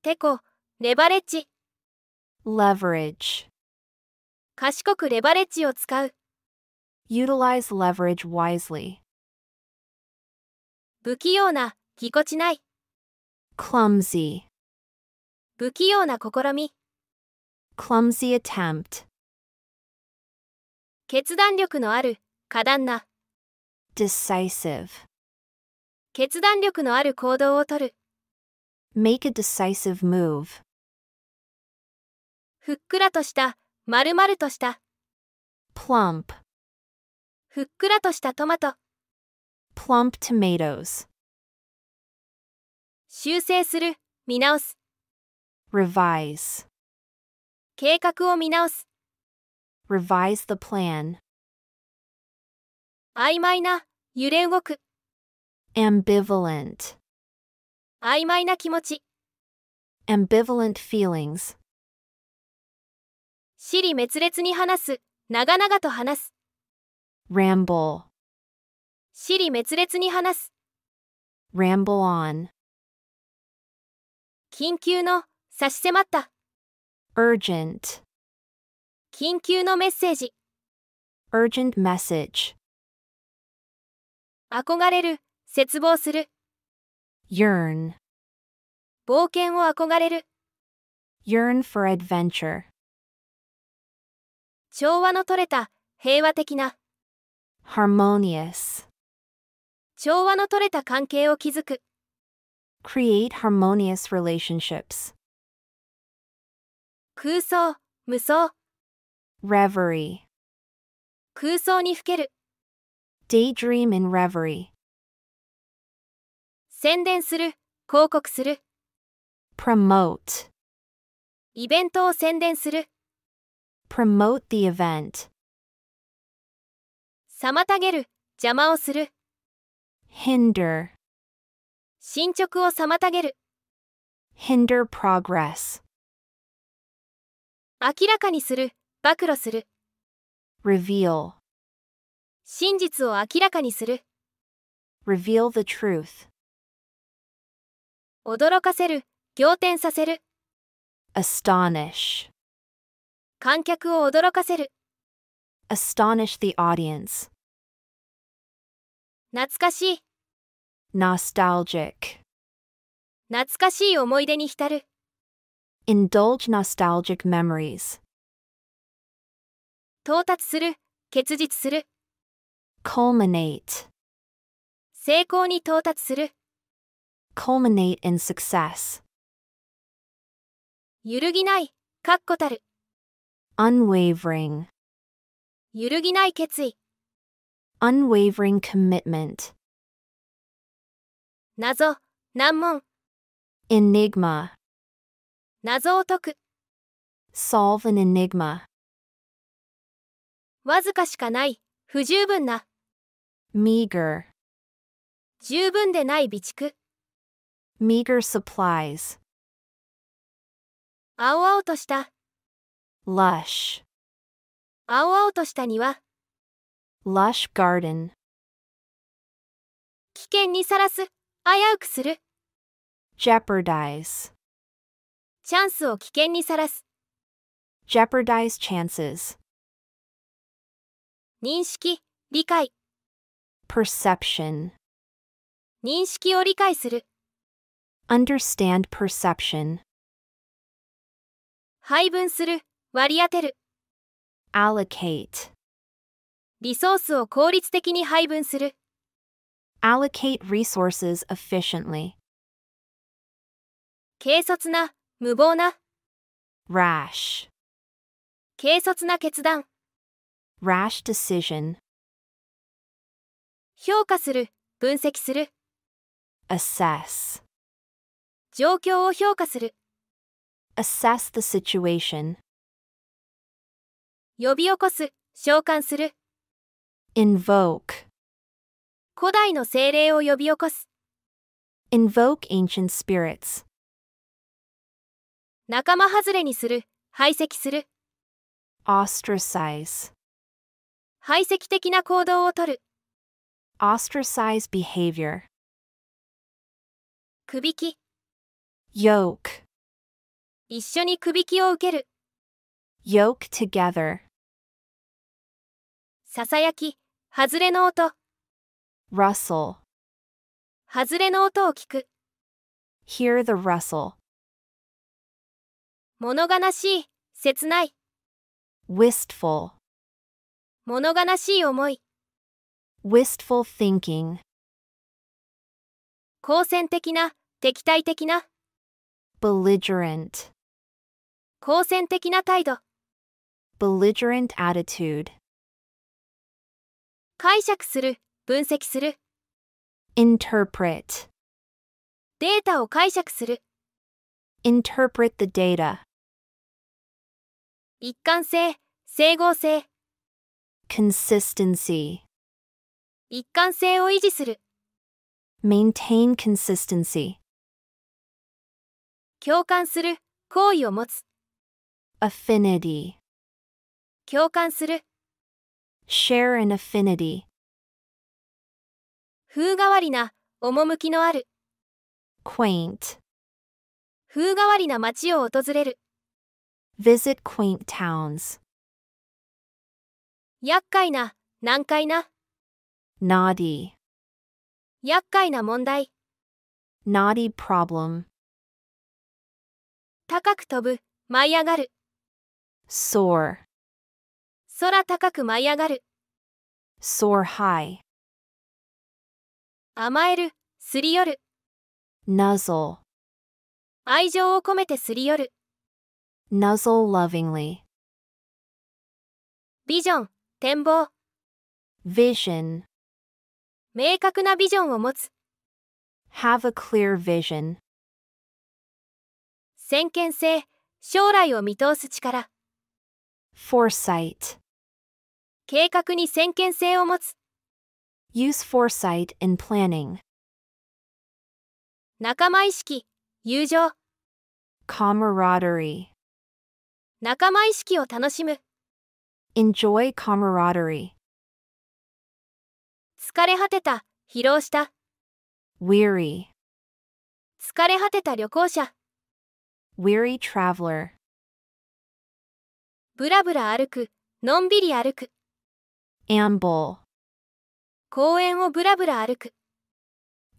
てこレバレッジ leverage 賢くレバレッジを使う utilize leverage wisely 不器用なぎこちない clumsy 不器用な試み clumsy attempt 決断力のある、果断な。decisive 決断力のある行動をとる。make a decisive move ふっくらとした、まるまるとした。plump ふっくらとしたトマト。plump tomatoes 修正する、見直す。revise 計画を見直す。Revise the plan. 曖昧な、揺れ動く。ambivalent 曖昧な気持ち ambivalent feelings 尻滅裂に話す長々と話す ramble 尻滅裂に話す ramble on 緊急の差し迫った urgent 緊急のメッセージ urgent message 憧れる絶望する yearn 冒険を憧れる yearn for adventure 調和のとれた平和的な harmonious 調和のとれた関係を築く create harmonious relationships 空想無双 reverie 空想にふける daydream in reverie 宣伝する広告する promote イベントを宣伝する promote the event 妨げる邪魔をする hinder 進捗を妨げる hinder progress 明らかにする暴露する reveal 真実を明らかにする reveal the truth 驚かせる仰天させる astonish 観客を驚かせる astonish the audience 懐かしい nostalgic 懐かしい思い出に浸る indulge nostalgic memories 到達する、結実する。culminate 成功に到達する。culminate in success 揺るぎない、確固たる。unwavering 揺るぎない決意。unwavering commitment 謎、難問。enigma 謎を解く。solve an enigma わずかしかない、不十分な。meager 十分でない備蓄。meager supplies 青々とした lush 青々とした庭 lush garden 危険にさらす、危うくする jeopardize チャンスを危険にさらす jeopardize chances 認識、理解。perception 認識を理解する。understand perception 配分する、割り当てる。allocate リソースを効率的に配分する。allocate resources efficiently 軽率な、無謀な。rash 軽率な決断。rash decision 評価する分析する assess 状況を評価する assess the situation 呼び起こす召喚する invoke 古代の精霊を呼び起こす invoke ancient spirits 仲間外れにする排斥する ostracize 排斥的な行動をとる。ostracize behavior くびき yoke 一緒にくびきを受ける yoke together ささやき、はずれの音 rustle はずれの音を聞く hear the rustle 物悲しい、切ない wistful 物悲しい思い wistful thinking 好戦的な敵対的な belligerent 好戦的な態度 belligerent attitude 解釈する分析する interpret データを解釈する interpret the data 一貫性整合性 consistency 一貫性を維持する maintain consistency 共感する好意を持つ affinity 共感する share an affinity 風変わりな趣のある quaint 風変わりな街を訪れる visit quaint towns 厄介な、難解な。naughty 厄介な問題。naughty problem 高く飛ぶ、舞い上がる。soar 空高く舞い上がる。soar high 甘える、すり寄る。nuzzle 愛情を込めてすり寄る。nuzzle lovingly ビジョン、展望 vision 明確なビジョンを持つ have a clear vision 先見性将来を見通す力 foresight 計画に先見性を持つ use foresight in planning 仲間意識友情 camaraderie 仲間意識を楽しむ Enjoy camaraderie. 疲れ果てた、疲労した。Weary. 疲れ果てた旅行者。Weary traveler. ぶらぶら歩く、のんびり歩く。Amble. 公園をぶらぶら歩く。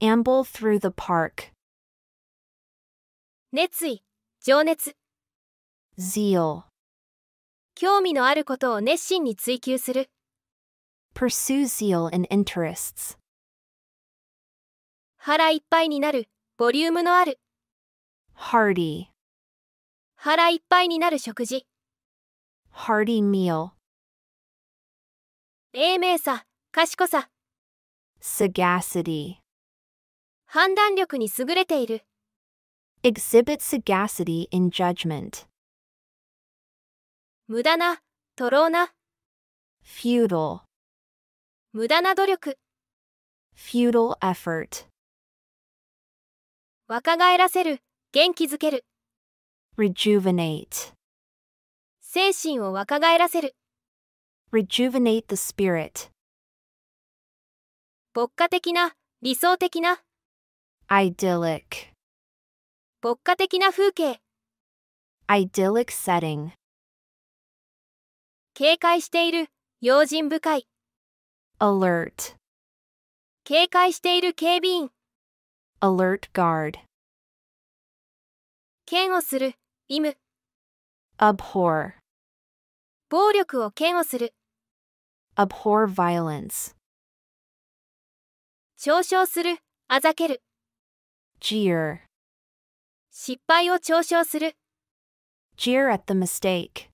Amble through the park. 熱意、情熱。Zeal. 興味のあることを熱心に追求する。Pursue zeal and interests. 腹いっぱいになる、ボリュームのある。Hearty. 腹いっぱいになる食事。Hearty meal. 英明さ、賢さ。Sagacity. 判断力に優れている。Exhibit sagacity in judgment. 無駄な、とろうな。futile 無駄な努力。futile effort 若返らせる、元気づける。rejuvenate 精神を若返らせる。rejuvenate the spirit 牧歌的な、理想的な。idyllic 牧歌的な風景。idyllic setting 警戒している、用心深い。alert 警戒している警備員。alert guard 嫌をする、意味。abhor 暴力を嫌をする。abhor violence 嘲笑する、あざける。jeer 失敗を嘲笑する。jeer at the mistake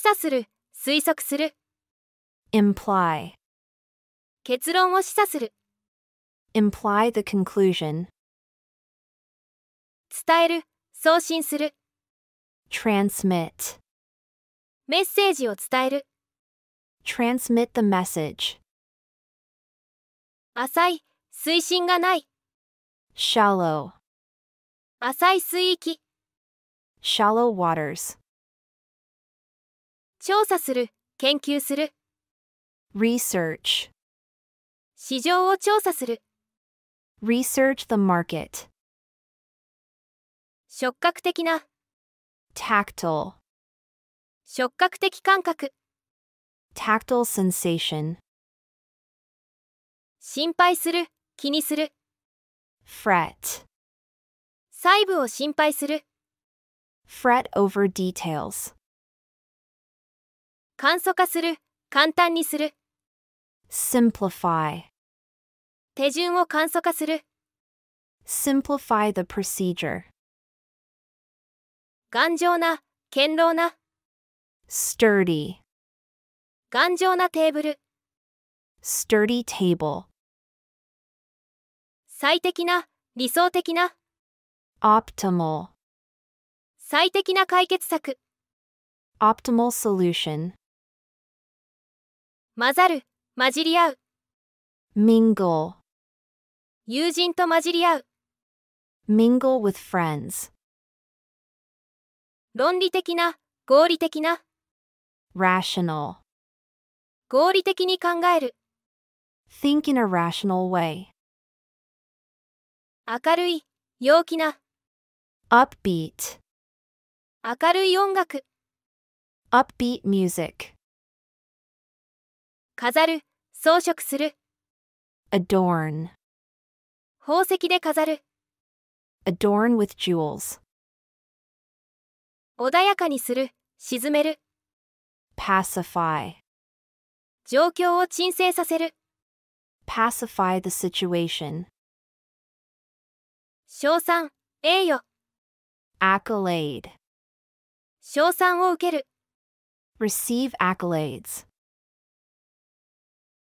示唆する、推測する。imply 結論を示唆する。imply the conclusion 伝える、送信する。transmit メッセージを伝える。transmit the message 浅い、水深がない。shallow 浅い水域。shallow waters 調査する、研究する。research 市場を調査する。research the market 触覚的な tactile 触覚的感覚 tactile sensation 心配する、気にする。fret 細部を心配する。fret over details 簡素化する、簡単にする。simplify 手順を簡素化する。simplify the procedure 頑丈な、堅牢な。sturdy 頑丈なテーブル。sturdy table 最適な、理想的な。optimal 最適な解決策。optimal solution 混ざる、混じり合う。mingle 友人と混じり合う。mingle with friends 論理的な、合理的な。rational 合理的に考える。think in a rational way 明るい、陽気な。upbeat 明るい音楽 upbeat music 飾る、装飾する。adorn 宝石で飾る。adorn with jewels 穏やかにする、沈める。pacify 状況を鎮静させる。pacify the situation 賞賛、栄誉 accolade 賞賛を受ける。receive accolades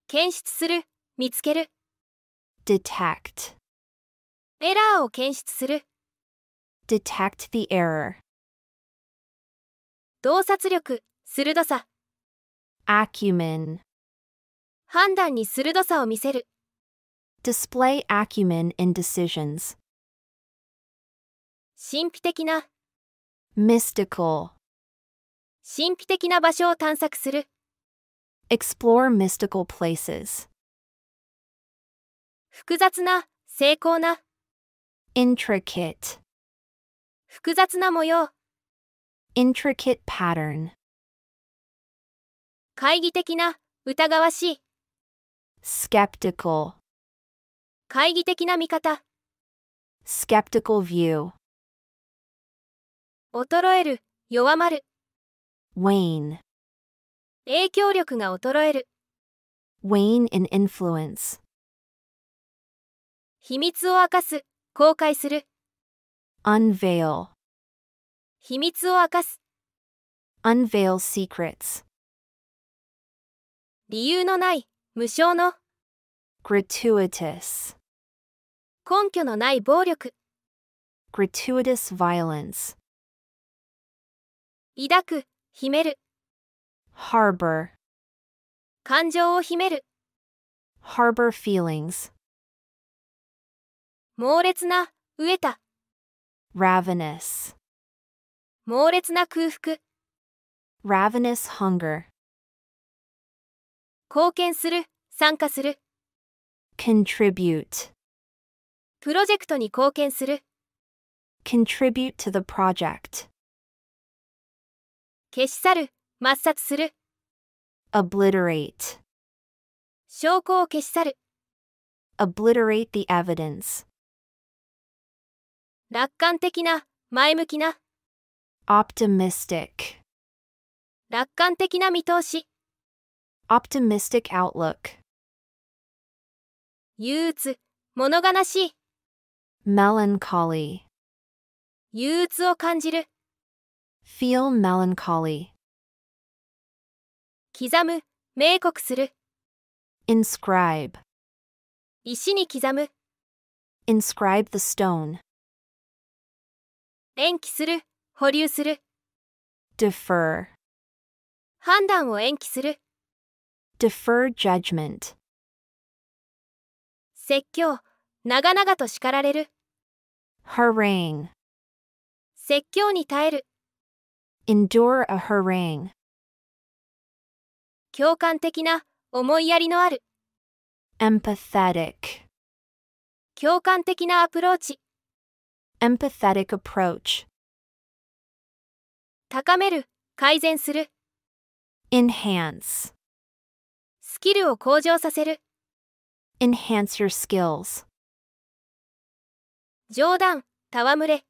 検出する見つける detect エラーを検出する detect the error 洞察力鋭さ acumen 判断に鋭さを見せる display acumen in decisions 神秘的な mystical 神秘的な場所を探索する Explore mystical places. 複雑な、精巧な。intricate 複雑な模様。intricate pattern 懐疑的な、疑わしい。skeptical 懐疑的な見方。skeptical view 衰える、弱まる。wane 影響力が衰える wane in influence 秘密を明かす公開する unveil 秘密を明かす unveil secrets 理由のない無償の gratuitous 根拠のない暴力 gratuitous violence 抱く秘める harbor 感情を秘める harbor feelings 猛烈な飢えた ravenous 猛烈な空腹 ravenous hunger 貢献する参加する contribute プロジェクトに貢献する contribute to the project 消し去る抹殺する obliterate 証拠を消し去る obliterate the evidence 楽観的な前向きな optimistic 楽観的な見通し optimistic outlook 憂鬱物悲しい melancholy 憂鬱を感じる feel melancholy 刻む、明刻する。inscribe 石に刻む。inscribe the stone 延期する、保留する。defer 判断を延期する。defer judgment 説教、長々と叱られる。harangue 説教に耐える。endure a harangue 共感的な、思いやりのある。empathetic 共感的なアプローチ empathetic approach 高める改善する enhance スキルを向上させる enhance your skills 冗談戯れ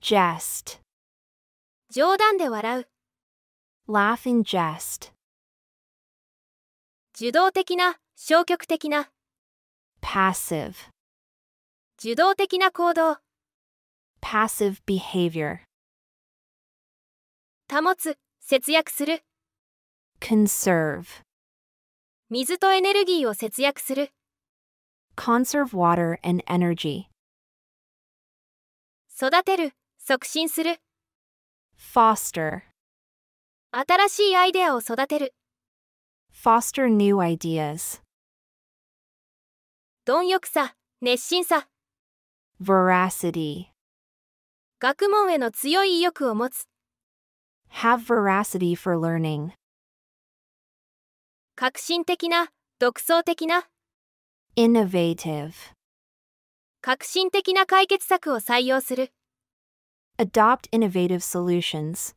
jest 冗談で笑う laugh i n g jest 受動的な消極的な passive 受動的な行動 passive behavior 保つ節約する conserve 水とエネルギーを節約する conserve water and energy 育てる促進する foster 新しいアイデアを育てる Foster new ideas. 貪欲さ、熱心さ。Veracity. 学問への強い意欲を持つ。Have veracity for learning. 革新的な、独創的な。Innovative. 革新的な解決策を採用する。Adopt innovative solutions.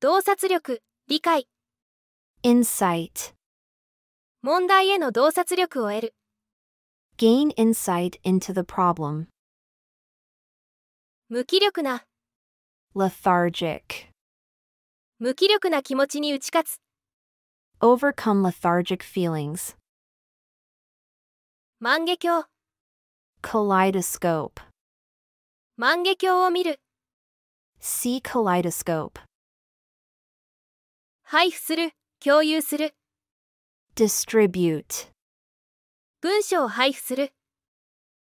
洞察力、理解。insight 問題への洞察力を得る gain insight into the problem 無気力な lethargic 無気力な気持ちに打ち勝つ overcome lethargic feelings 万華鏡 kaleidoscope 万華鏡を見る see kaleidoscope 配布する共有する distribute 文書を配布する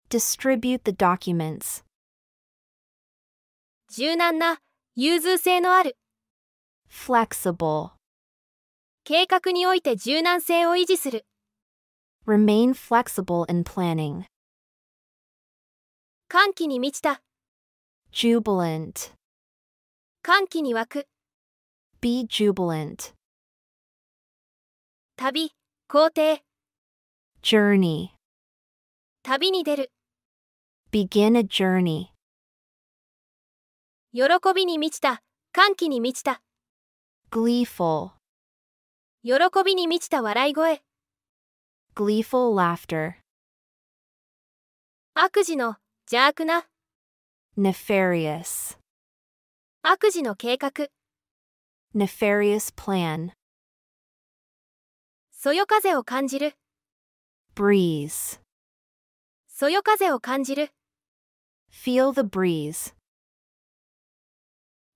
distribute the documents 柔軟な融通性のある flexible 計画において柔軟性を維持する remain flexible in planning 歓喜に満ちた jubilant 歓喜に沸く be jubilant 旅、行程 journey 旅に出る begin a journey 喜びに満ちた、歓喜に満ちた gleeful 喜びに満ちた笑い声 gleeful laughter 悪事の邪悪な nefarious 悪事の計画 nefarious plan そよ風を感じる breeze そよ風を感じる feel the breeze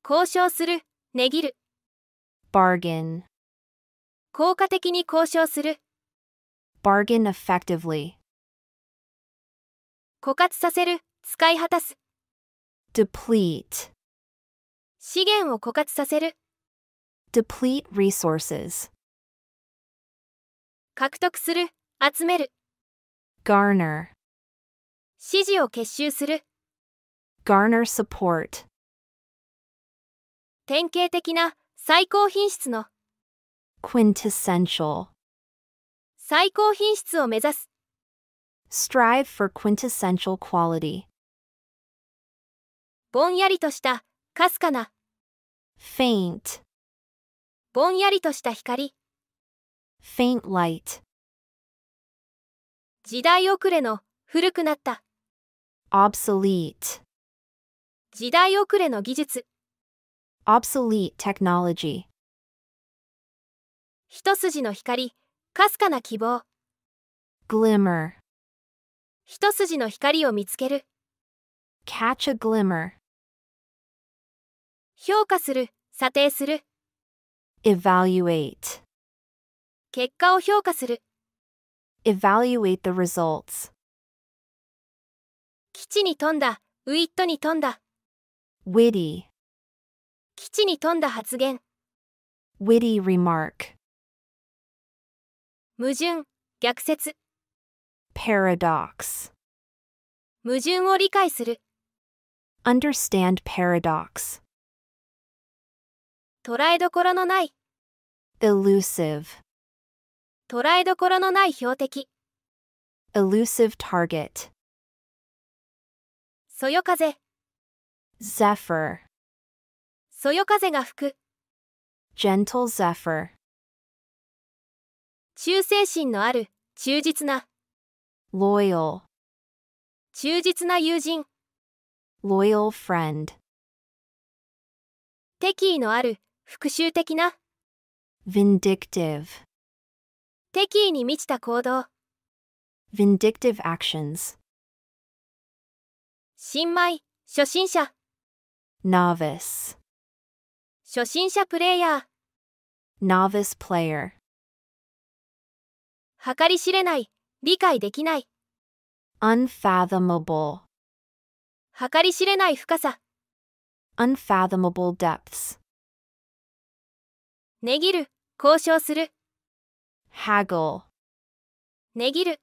交渉するねぎる bargain 効果的に交渉する bargain effectively 枯渇させる使い果たす deplete 資源を枯渇させる deplete resources 獲得する、集める。garner 支持を結集する。garner support 典型的な最高品質の quintessential 最高品質を目指す strive for quintessential quality ぼんやりとしたかすかな faint ぼんやりとした光 faint light 時代遅れの古くなった obsolete 時代遅れの技術 obsolete technology 一筋の光かすかな希望 glimmer 一筋の光を見つける catch a glimmer 評価する査定する evaluate 結果を評価する。evaluate the results 基地に富んだ、ウィットに富んだ。witty 基地に富んだ発言。witty remark 矛盾、逆説。paradox 矛盾を理解する。understand paradox 捉えどころのない。elusive 捉えどころのない標的 elusive target そよ風 zephyr そよ風が吹く gentle zephyr 忠誠心のある忠実な loyal 忠実な友人 loyal friend 敵意のある復讐的な vindictive 敵意に満ちた行動 Vindictive actions 新米初心者 Novice 初心者プレイヤー Novice player 計り知れない理解できない Unfathomable 計り知れない深さ Unfathomable depths 値切る交渉する haggle ねぎる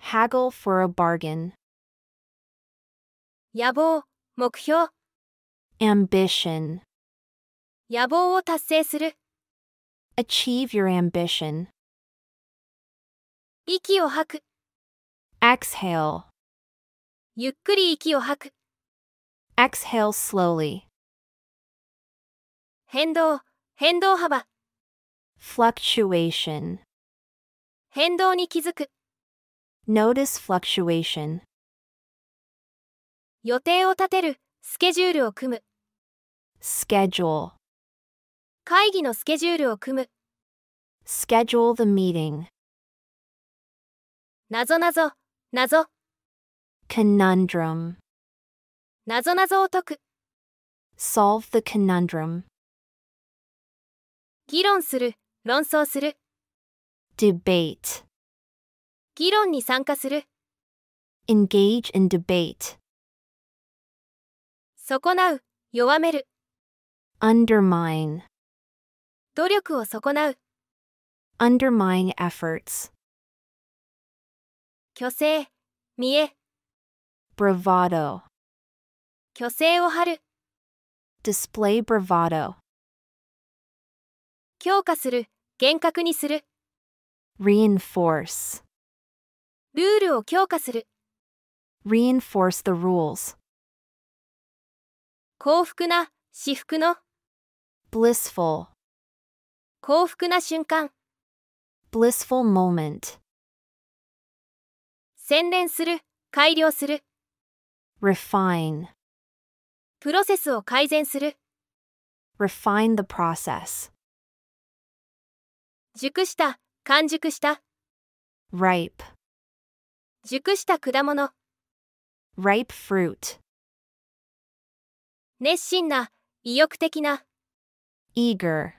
haggle for a bargain 野望目標 ambition 野望を達成する achieve your ambition 息を吐く exhale ゆっくり息を吐く exhale slowly 変動変動幅 fluctuation 変動に気づく notice fluctuation 予定を立てるスケジュールを組む schedule 会議のスケジュールを組む schedule the meeting なぞなぞなぞ conundrum なぞなぞを解く solve the conundrum 議論する論争する debate 議論に参加する engage in debate 損なう弱める undermine 努力を損なう undermine efforts 虚勢見え bravado 虚勢を張る display bravado 強化する厳格にする reinforce ルールを強化する reinforce the rules 幸福な至福の blissful 幸福な瞬間 blissful moment 洗練する改良する refine プロセスを改善する refine the process 熟した、完熟した。ripe 熟した果物 ripe fruit 熱心な、意欲的な eager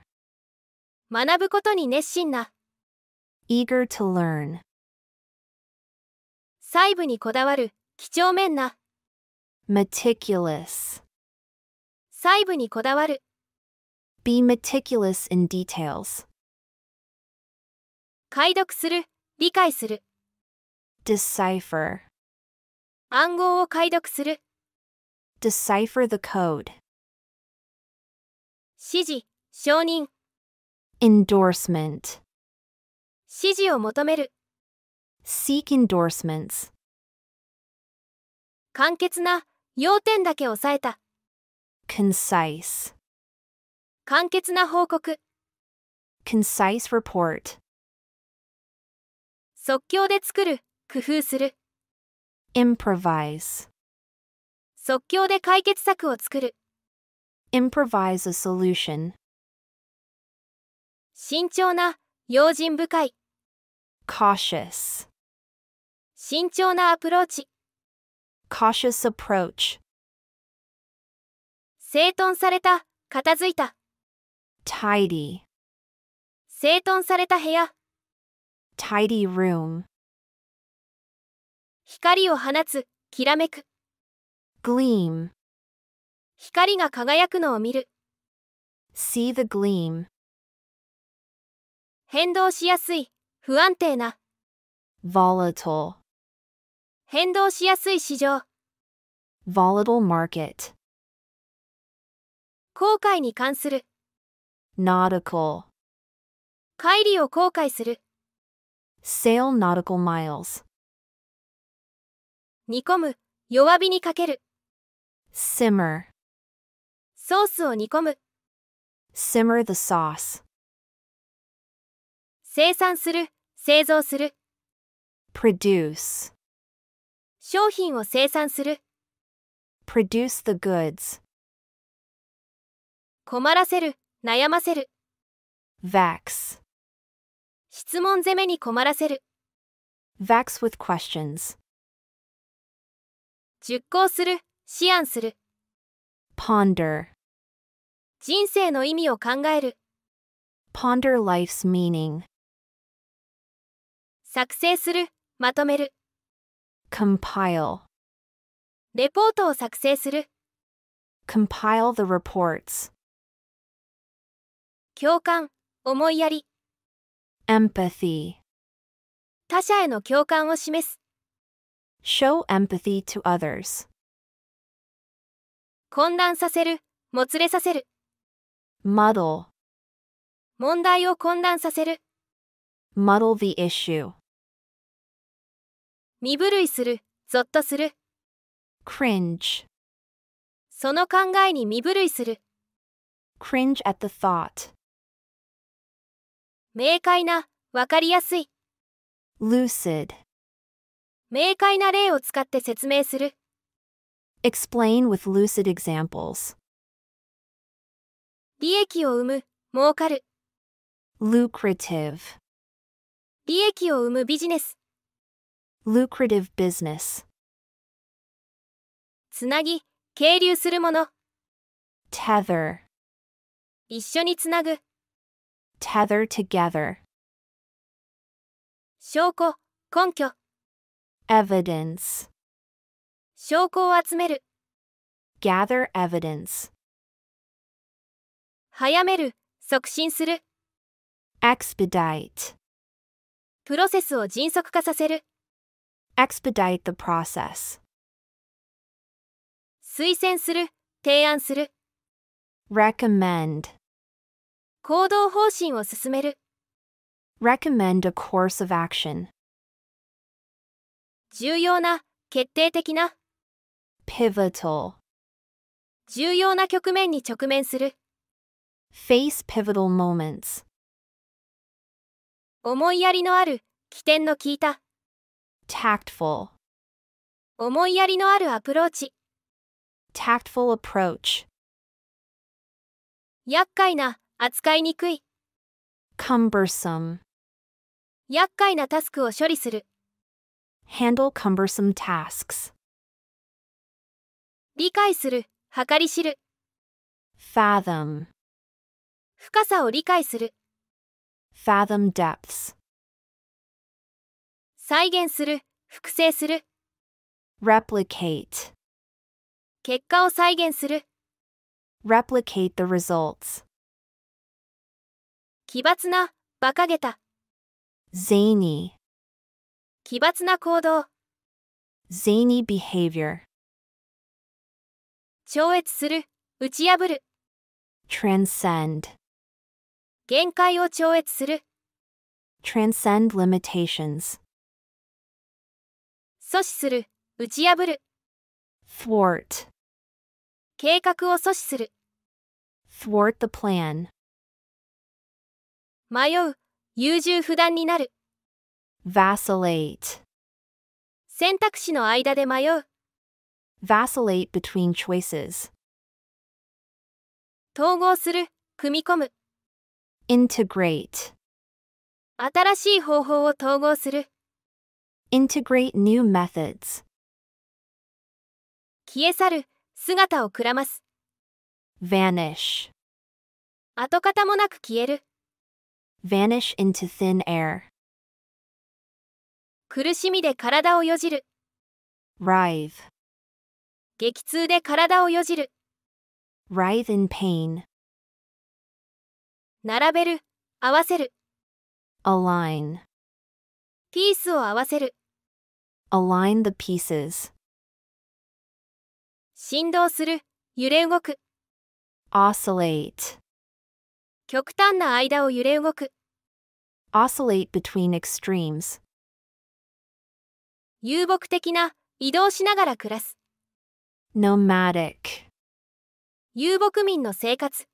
学ぶことに熱心な eager to learn 細部にこだわる、几帳面な meticulous 細部にこだわる be meticulous in details 解読する、理解する。decipher 暗号を解読する。decipher the code 指示、承認。endorsement 指示を求める。seek endorsements 簡潔な、要点だけ押さえた。concise 簡潔な報告 concise report 即興で作る、工夫する。improvise 即興で解決策を作る。improvise a solution 慎重な、用心深い。cautious 慎重なアプローチ。cautious approach 整頓された、片付いた。tidy 整頓された部屋。tidy room. 光を放つ、きらめく。gleam 光が輝くのを見る。see the gleam 変動しやすい、不安定な。volatile 変動しやすい市場。volatile market 航海に関する。nautical 海里を航海する。sail nautical miles 煮込む弱火にかける simmer ソースを煮込む simmer the sauce 生産する製造する produce 商品を生産する produce the goods 困らせる悩ませる vax 質問攻めに困らせる。v a x with questions. 熟考する、思案する。Ponder. 人生の意味を考える。Ponder life's meaning. 作成する、まとめる。Compile. レポートを作成する。Compile the reports. 共感、思いやり。empathy 他者への共感を示す show empathy to others 混乱させるもつれさせる muddle 問題を混乱させる muddle the issue 身震いするぞっとする cringe その考えに身震いする cringe at the thought 明快な、わかりやすい。lucid 明快な例を使って説明する。explain with lucid examples 利益を生む、儲かる。lucrative 利益を生むビジネス。lucrative business つなぎ、係留するもの。tether 一緒につなぐ。tether together. 証拠、根拠 evidence 証拠を集める gather evidence 早める、促進する expedite プロセスを迅速化させる expedite the process 推薦する、提案する recommend 行動方針を進める。recommend a course of action 重要な、決定的な。pivotal 重要な局面に直面する。face pivotal moments 思いやりのある、起点の効いた。tactful 思いやりのあるアプローチ。tactful approach 厄介な、扱いにくい cumbersome 厄介なタスクを処理する handle cumbersome tasks 理解する計り知る fathom 深さを理解する fathom depths 再現する複製する replicate 結果を再現する replicate the results 奇抜な、馬鹿げた。zany 奇抜な行動 zany behavior 超越する、打ち破る transcend 限界を超越する transcend limitations 阻止する、打ち破る thwart 計画を阻止する thwart the plan 迷う、優柔不断になる。vacillate 選択肢の間で迷う。vacillate between choices 統合する、組み込む。integrate 新しい方法を統合する。integrate new methods 消え去る、姿をくらます。vanish 跡形もなく消える。vanish into thin air. 苦しみで体をよじる。writhe 激痛で体をよじる。writhe in pain 並べる、合わせる。align ピースを合わせる。align the pieces 振動する、揺れ動く。oscillate 極端な間を揺れ動く oscillate between extremes 遊牧的な移動しながら暮らす nomadic 遊牧民の生活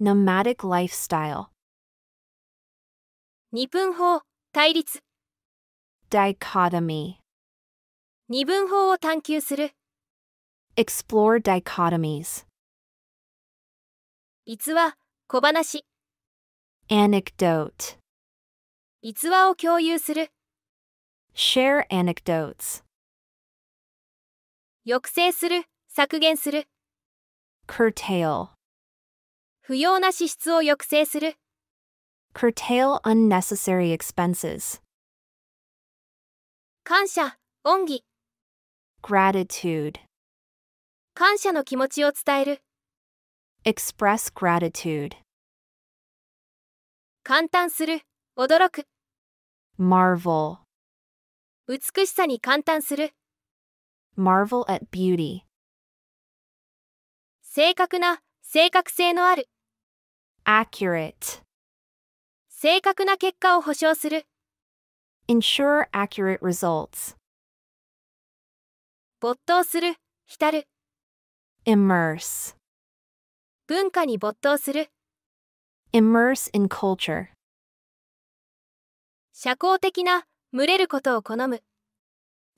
nomadic lifestyle 二分法対立 dichotomy 二分法を探求する explore dichotomies 逸話小話 anecdote 逸話を共有する share anecdotes 抑制する削減する curtail 不要な支出を抑制する curtail unnecessary expenses 感謝恩義 gratitude 感謝の気持ちを伝える express gratitude 簡単する驚く marvel 美しさに簡単する marvel at beauty 正確な正確性のある accurate 正確な結果を保証する ensure accurate results 没頭する浸る immerse 文化に没頭する immerse in culture 社交的な群れることを好む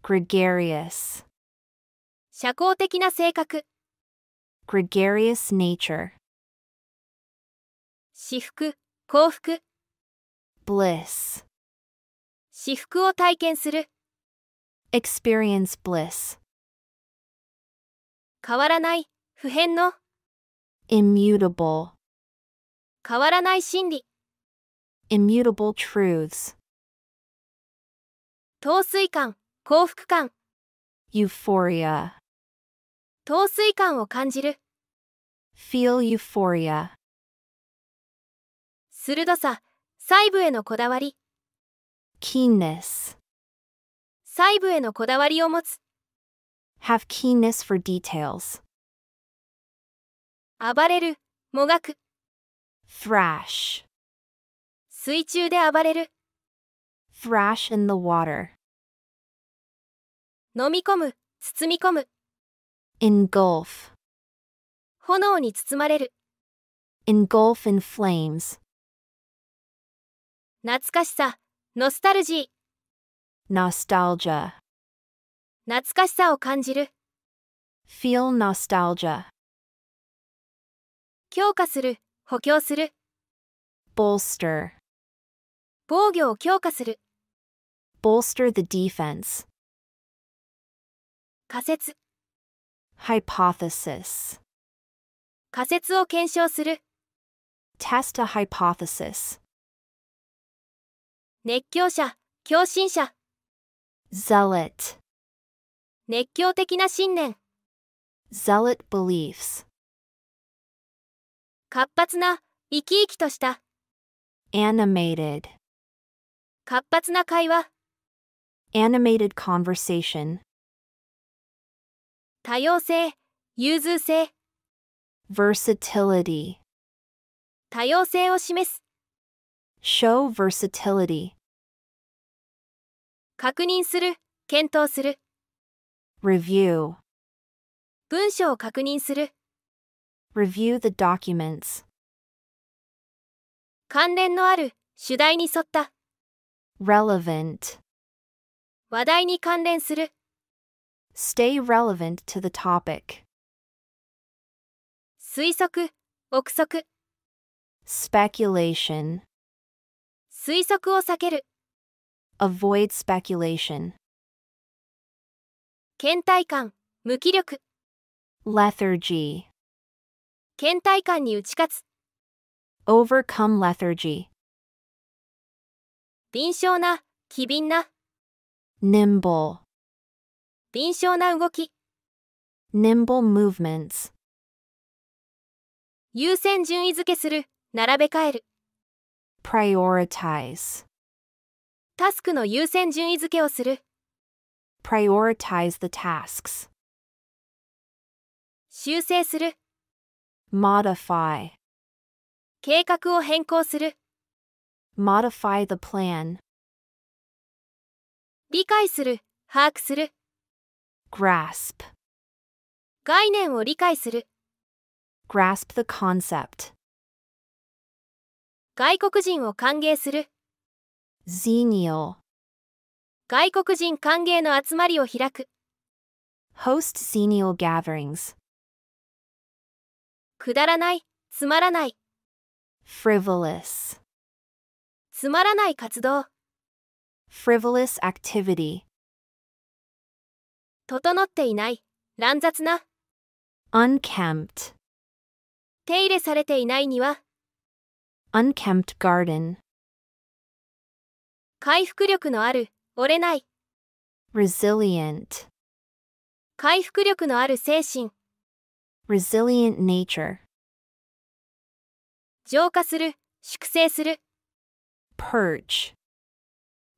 gregarious 社交的な性格 gregarious nature 私服幸福 bliss 私服を体験する experience bliss 変わらない不変の immutable 変わらない真理 immutable truths 陶酔感幸福感 euphoria 陶酔感を感じる feel euphoria 鋭さ細部へのこだわり keenness 細部へのこだわりを持つ have keenness for details 暴れる、もがく。thrash 水中で暴れる。thrash in the water 飲み込む、包み込む。engulf 炎に包まれる。engulf in flames 懐かしさ、ノスタルジー。nostalgia 懐かしさを感じる。feel nostalgia 強化する、補強する。bolster 防御を強化する。bolster the defense 仮説 hypothesis 仮説を検証する。test a hypothesis 熱狂者、狂信者。zealot 熱狂的な信念。zealot beliefs 活発な、生き生きとした。animated 活発な会話。animated conversation 多様性、融通性。versatility 多様性を示す。show versatility 確認する、検討する。review 文章を確認する。Review the documents. 関連のある主題に沿った Relevant. 話題に関連する Stay relevant to the topic. 推測、憶測 Speculation. 推測を避ける Avoid speculation. 倦怠感、無気力 Lethargy. 倦怠感に打ち勝つ overcome lethargy 敏捷な機敏な nimble 敏捷な動き nimble movements 優先順位付けする並べ替える prioritize タスクの優先順位付けをする prioritize the tasks 修正する modify 計画を変更する modify the plan 理解する把握する grasp 概念を理解する grasp the concept 外国人を歓迎する xenial 外国人歓迎の集まりを開く host xenial gatherings くだらない、つまらない。frivolous つまらない活動 frivolous activity 整っていない、乱雑な unkempt 手入れされていない庭 unkempt garden 回復力のある、折れない resilient 回復力のある精神 resilient nature 浄化する粛清する purge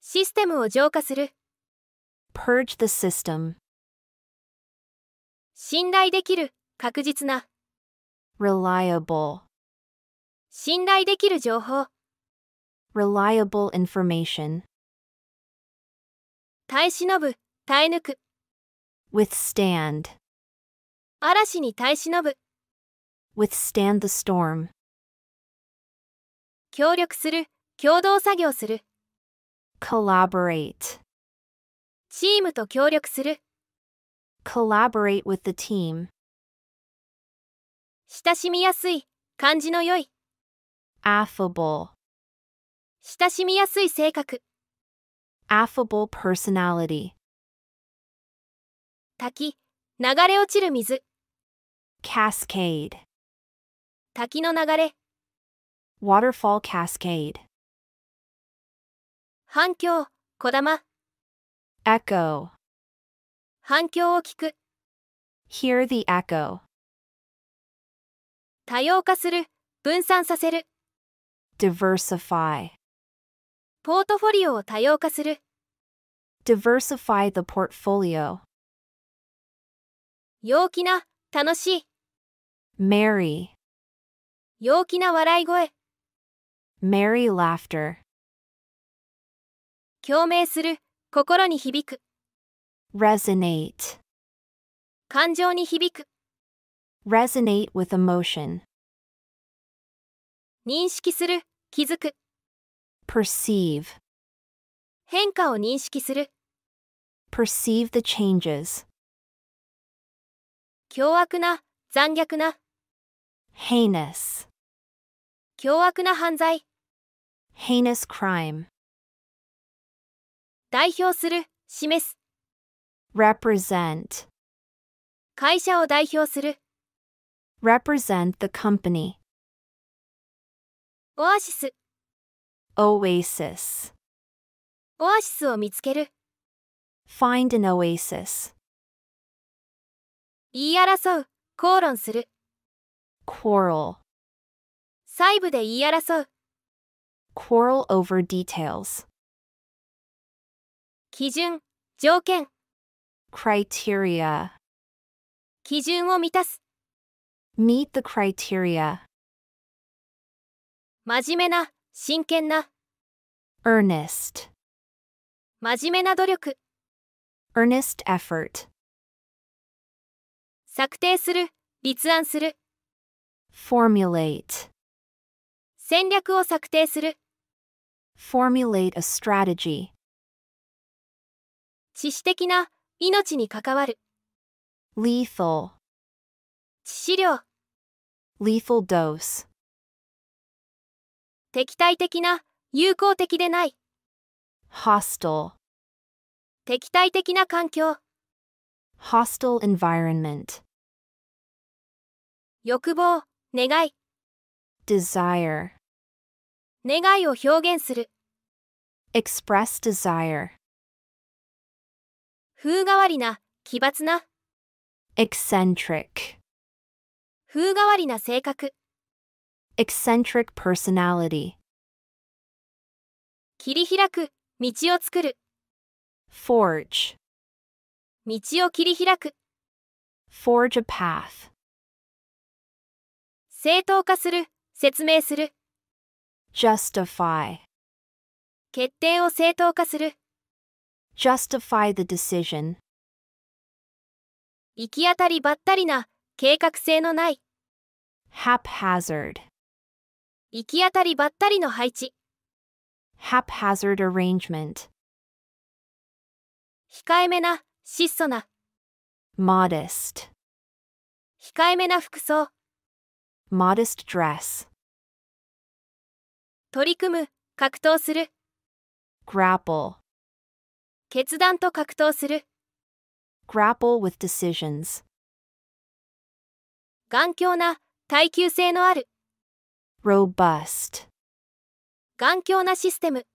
システムを浄化する purge the system 信頼できる確実な reliable 信頼できる情報 reliable information 耐え忍ぶ耐え抜く withstand 嵐に耐え忍ぶ withstand the storm 協力する共同作業する collaborate チームと協力する collaborate with the team 親しみやすい感じの良い affable 親しみやすい性格 affable personality 滝流れ落ちる水 cascade 滝の流れ waterfall cascade 反響こだま echo 反響を聞く hear the echo 多様化する分散させる diversify ポートフォリオを多様化する diversify the portfolio 陽気な楽しい Merry 陽気な笑い声 Merry laughter 共鳴する心に響く Resonate 感情に響く Resonate with emotion 認識する気づく Perceive 変化を認識する Perceive the changes 凶悪な残虐な heinous 凶悪な犯罪 heinous crime 代表する示す represent 会社を代表する represent the company オアシス oasis オアシスを見つける find an oasis 言い争う口論する quarrel 細部で言い争う quarrel over details 基準条件 criteria 基準を満たす meet the criteria 真面目な真剣な earnest 真面目な努力 earnest effort 策定する立案する formulate 戦略を策定する formulate a strategy 致死的な命に関わる lethal 致死量 lethal dose 敵対的な有効的でない hostile 敵対的な環境 hostile environment 欲望願い desire 願いを表現する express desire 風変わりな奇抜な eccentric 風変わりな性格 eccentric personality 切り開く道を作る forge 道を切り開く forge a path 正当化する、説明する。justify 決定を正当化する。justify the decision 行き当たりばったりな、計画性のない。haphazard 行き当たりばったりの配置。haphazard arrangement 控えめな、質素な。modest 控えめな服装。modest dress. 取り組む、格闘する。grapple 決断と格闘する。grapple with decisions 頑強な、耐久性のある。robust 頑強なシステム。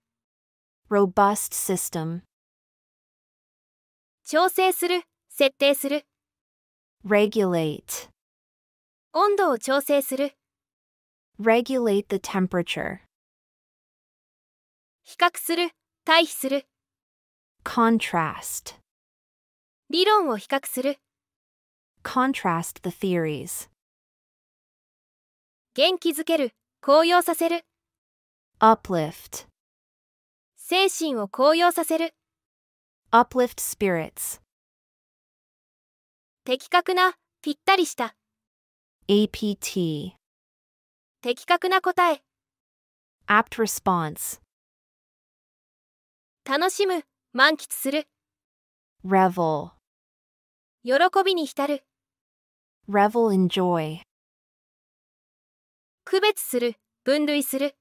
robust system 調整する、設定する。regulate 温度を調整する。regulate the temperature 比較する、対比する。contrast 理論を比較する。contrast the theories 元気づける、高揚させる。uplift 精神を高揚させる。uplift spirits 的確な、ぴったりした。APT 的確な答え Apt response 楽しむ満喫する Revel 喜びに浸る Revel in joy 区別する分類する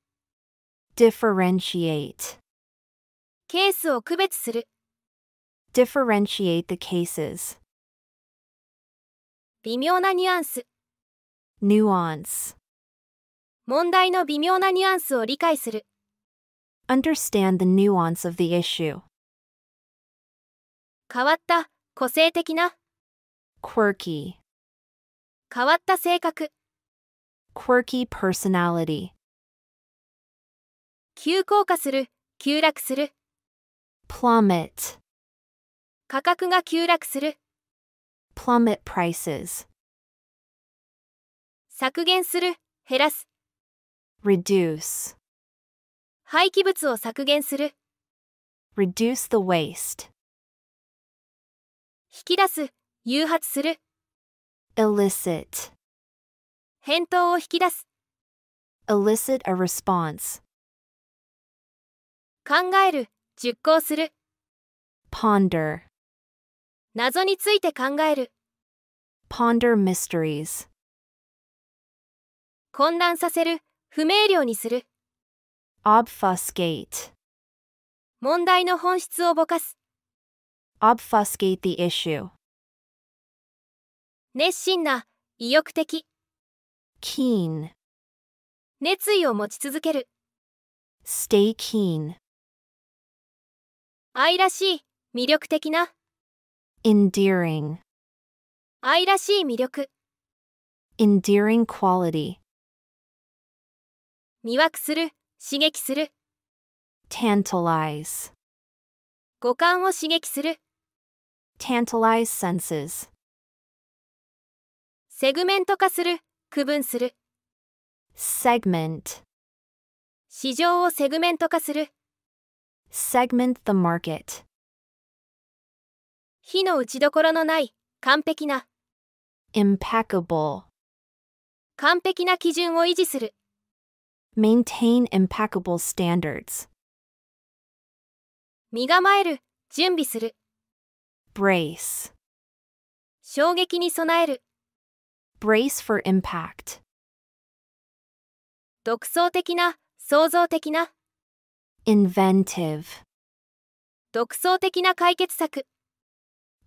Differentiate ケースを区別する Differentiate the cases 微妙なニュアンス nuance 問題の微妙なニュアンスを理解する understand the nuance of the issue 変わった個性的な quirky 変わった性格 quirky personality 急降下する急落する plummet 価格が急落する plummet prices 削減する、減らす。reduce 廃棄物を削減する。reduce the waste 引き出す、誘発する。elicit 返答を引き出す。elicit a response 考える、熟考する。ponder 謎について考える。ponder mysteries 混乱させる、不明瞭にする。obfuscate 問題の本質をぼかす。obfuscate the issue 熱心な、意欲的。keen 熱意を持ち続ける。stay keen 愛らしい、魅力的な。endearing 愛らしい魅力。endearing quality 魅惑する、刺激する。tantalize 五感を刺激する。tantalize senses セグメント化する、区分する。segment 市場をセグメント化する。segment the market 火の打ちどころのない完璧な impeccable 完璧な基準を維持する maintain impeccable standards. 身構える、準備する。brace 衝撃に備える。brace for impact 独創的な、創造的な。inventive 独創的な解決策。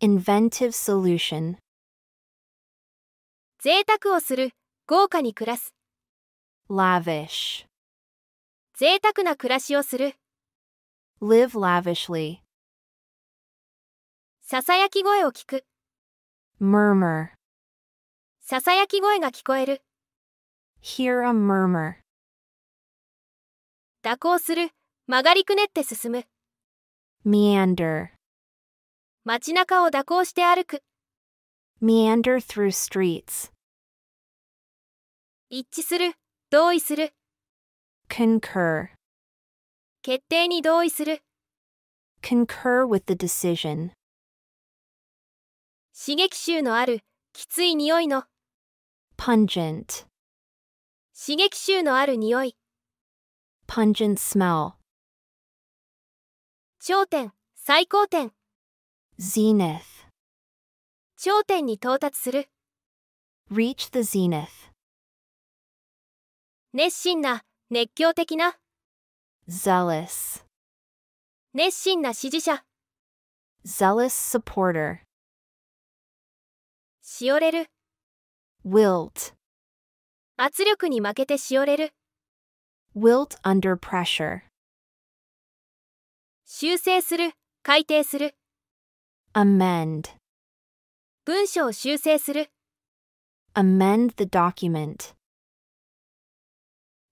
inventive solution 贅沢をする、豪華に暮らす。lavish 贅沢な暮らしをする live lavishly ささやき声を聞く murmur ささやき声が聞こえる hear a murmur 蛇行する曲がりくねって進む meander 街中を蛇行して歩く meander through streets 一致する同意する concur 決定に同意する concur with the decision 刺激臭のあるきつい匂いの pungent 刺激臭のある匂い pungent smell 頂点最高点 zenith 頂点に到達する reach the zenith 熱心な熱狂的な zealous 熱心な支持者 zealous supporter しおれる wilt 圧力に負けてしおれる wilt under pressure 修正する改訂する amend 文章を修正する amend the document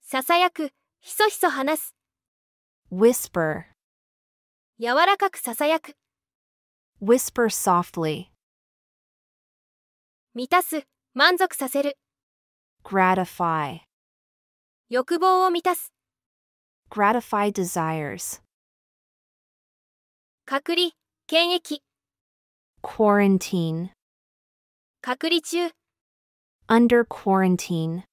ささやく、ひそひそ話す。whisper 柔らかくささやく。whisper softly 満たす、満足させる。gratify 欲望を満たす。gratify desires 隔離、検疫。quarantine 隔離中。under quarantine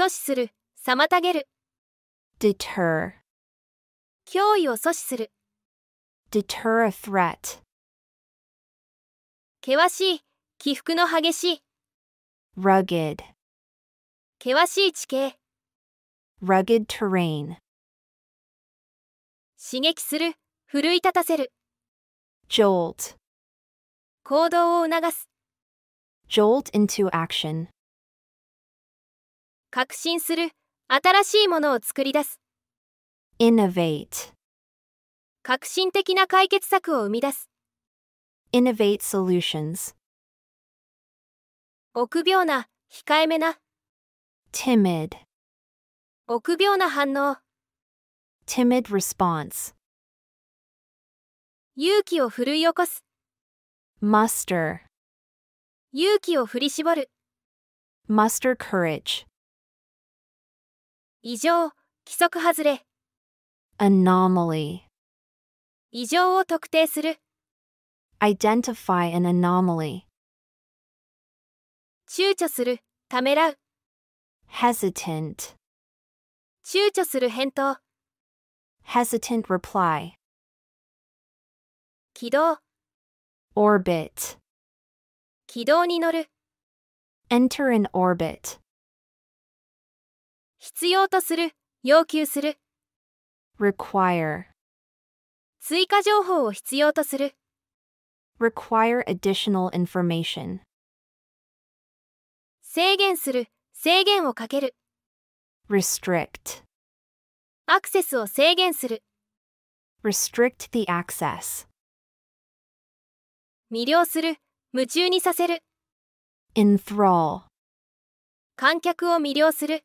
阻止する妨げる deter 脅威を阻止する deter a threat 険しい起伏の激しい rugged 険しい地形 rugged terrain 刺激する奮い立たせる jolt 行動を促す jolt into action 革新する、新しいものを作り出す。Innovate 革新的な解決策を生み出す。Innovate solutions 臆病な、控えめな。Timid 臆病な反応。Timid response 勇気を振るい起こす。Muster 勇気を振り絞る。Muster courage 異常、規則外れ。anomaly 異常を特定する。identify an anomaly 躊躇する、ためらう。hesitant 躊躇する返答。hesitant reply 軌道 orbit 軌道に乗る enter an orbit 必要とする、要求する。require 追加情報を必要とする。require additional information 制限する、制限をかける。restrict アクセスを制限する。restrict the access 魅了する、夢中にさせる。enthrall 観客を魅了する。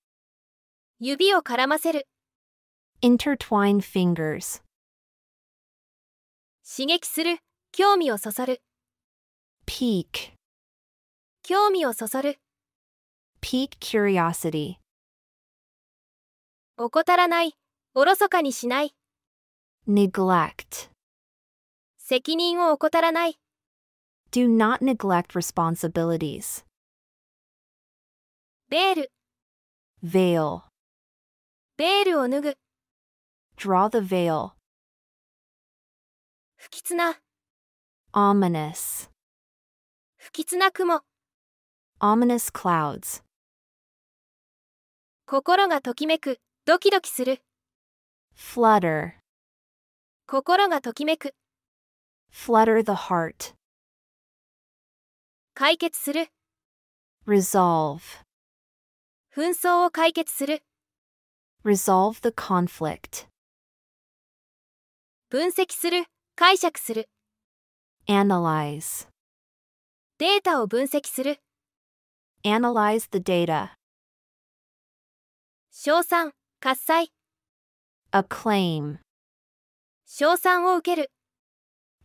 指を絡ませる intertwine fingers 刺激する興味をそそる peak 興味をそそる peak curiosity 怠らないおろそかにしない neglect 責任を怠らない do not neglect responsibilities ベール veil ベールを脱ぐ draw the veil 不吉な ominous 不吉な雲 ominous clouds 心がときめくドキドキする flutter 心がときめく flutter the heart 解決する resolve 紛争を解決する Resolve the conflict. 分析する、解釈する。Analyze. データを分析する。Analyze the data. 賞賛、喝采。Acclaim. 賞賛を受ける。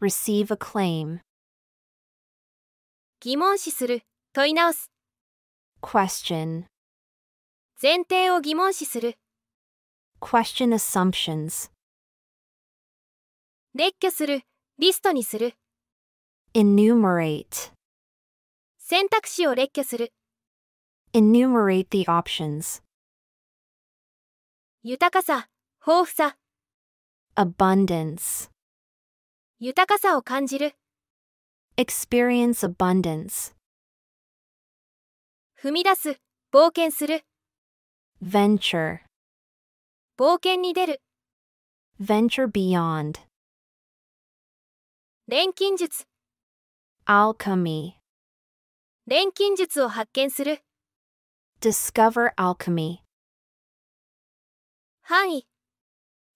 Receive acclaim. 疑問視する、問い直す。Question. 前提を疑問視する。Question assumptions. 列挙する、リストにする。Enumerate. 選択肢を列挙する。Enumerate the options. 豊かさ、豊富さ。Abundance. 豊かさを感じる。Experience abundance. 踏み出す、冒険する。Venture. 冒険に出る Venture beyond 錬金術 Alchemy 錬金術を発見する Discover alchemy 範囲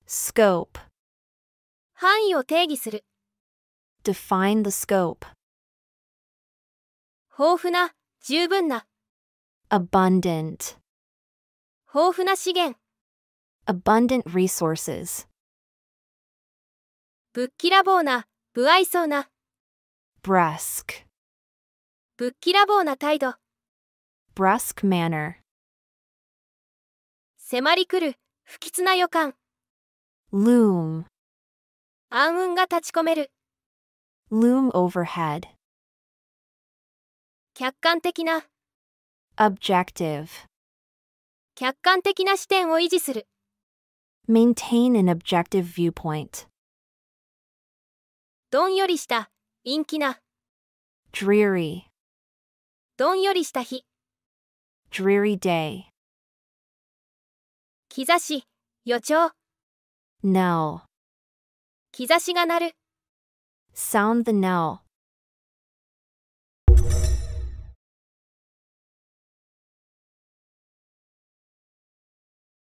Scope 範囲を定義する Define the scope 豊富な十分な Abundant 豊富な資源 abundant resources. ぶっきらぼうな、不愛想な。brusque ぶっきらぼうな態度。brusque manner 迫りくる、不吉な予感。loom 暗雲が立ち込める。loom overhead 客観的な objective 客観的な視点を維持する。Maintain an objective viewpoint. どんよりした、陰気な。dreary どんよりした日 dreary day 兆し、予兆 n e l w 兆しが鳴る sound the n e l l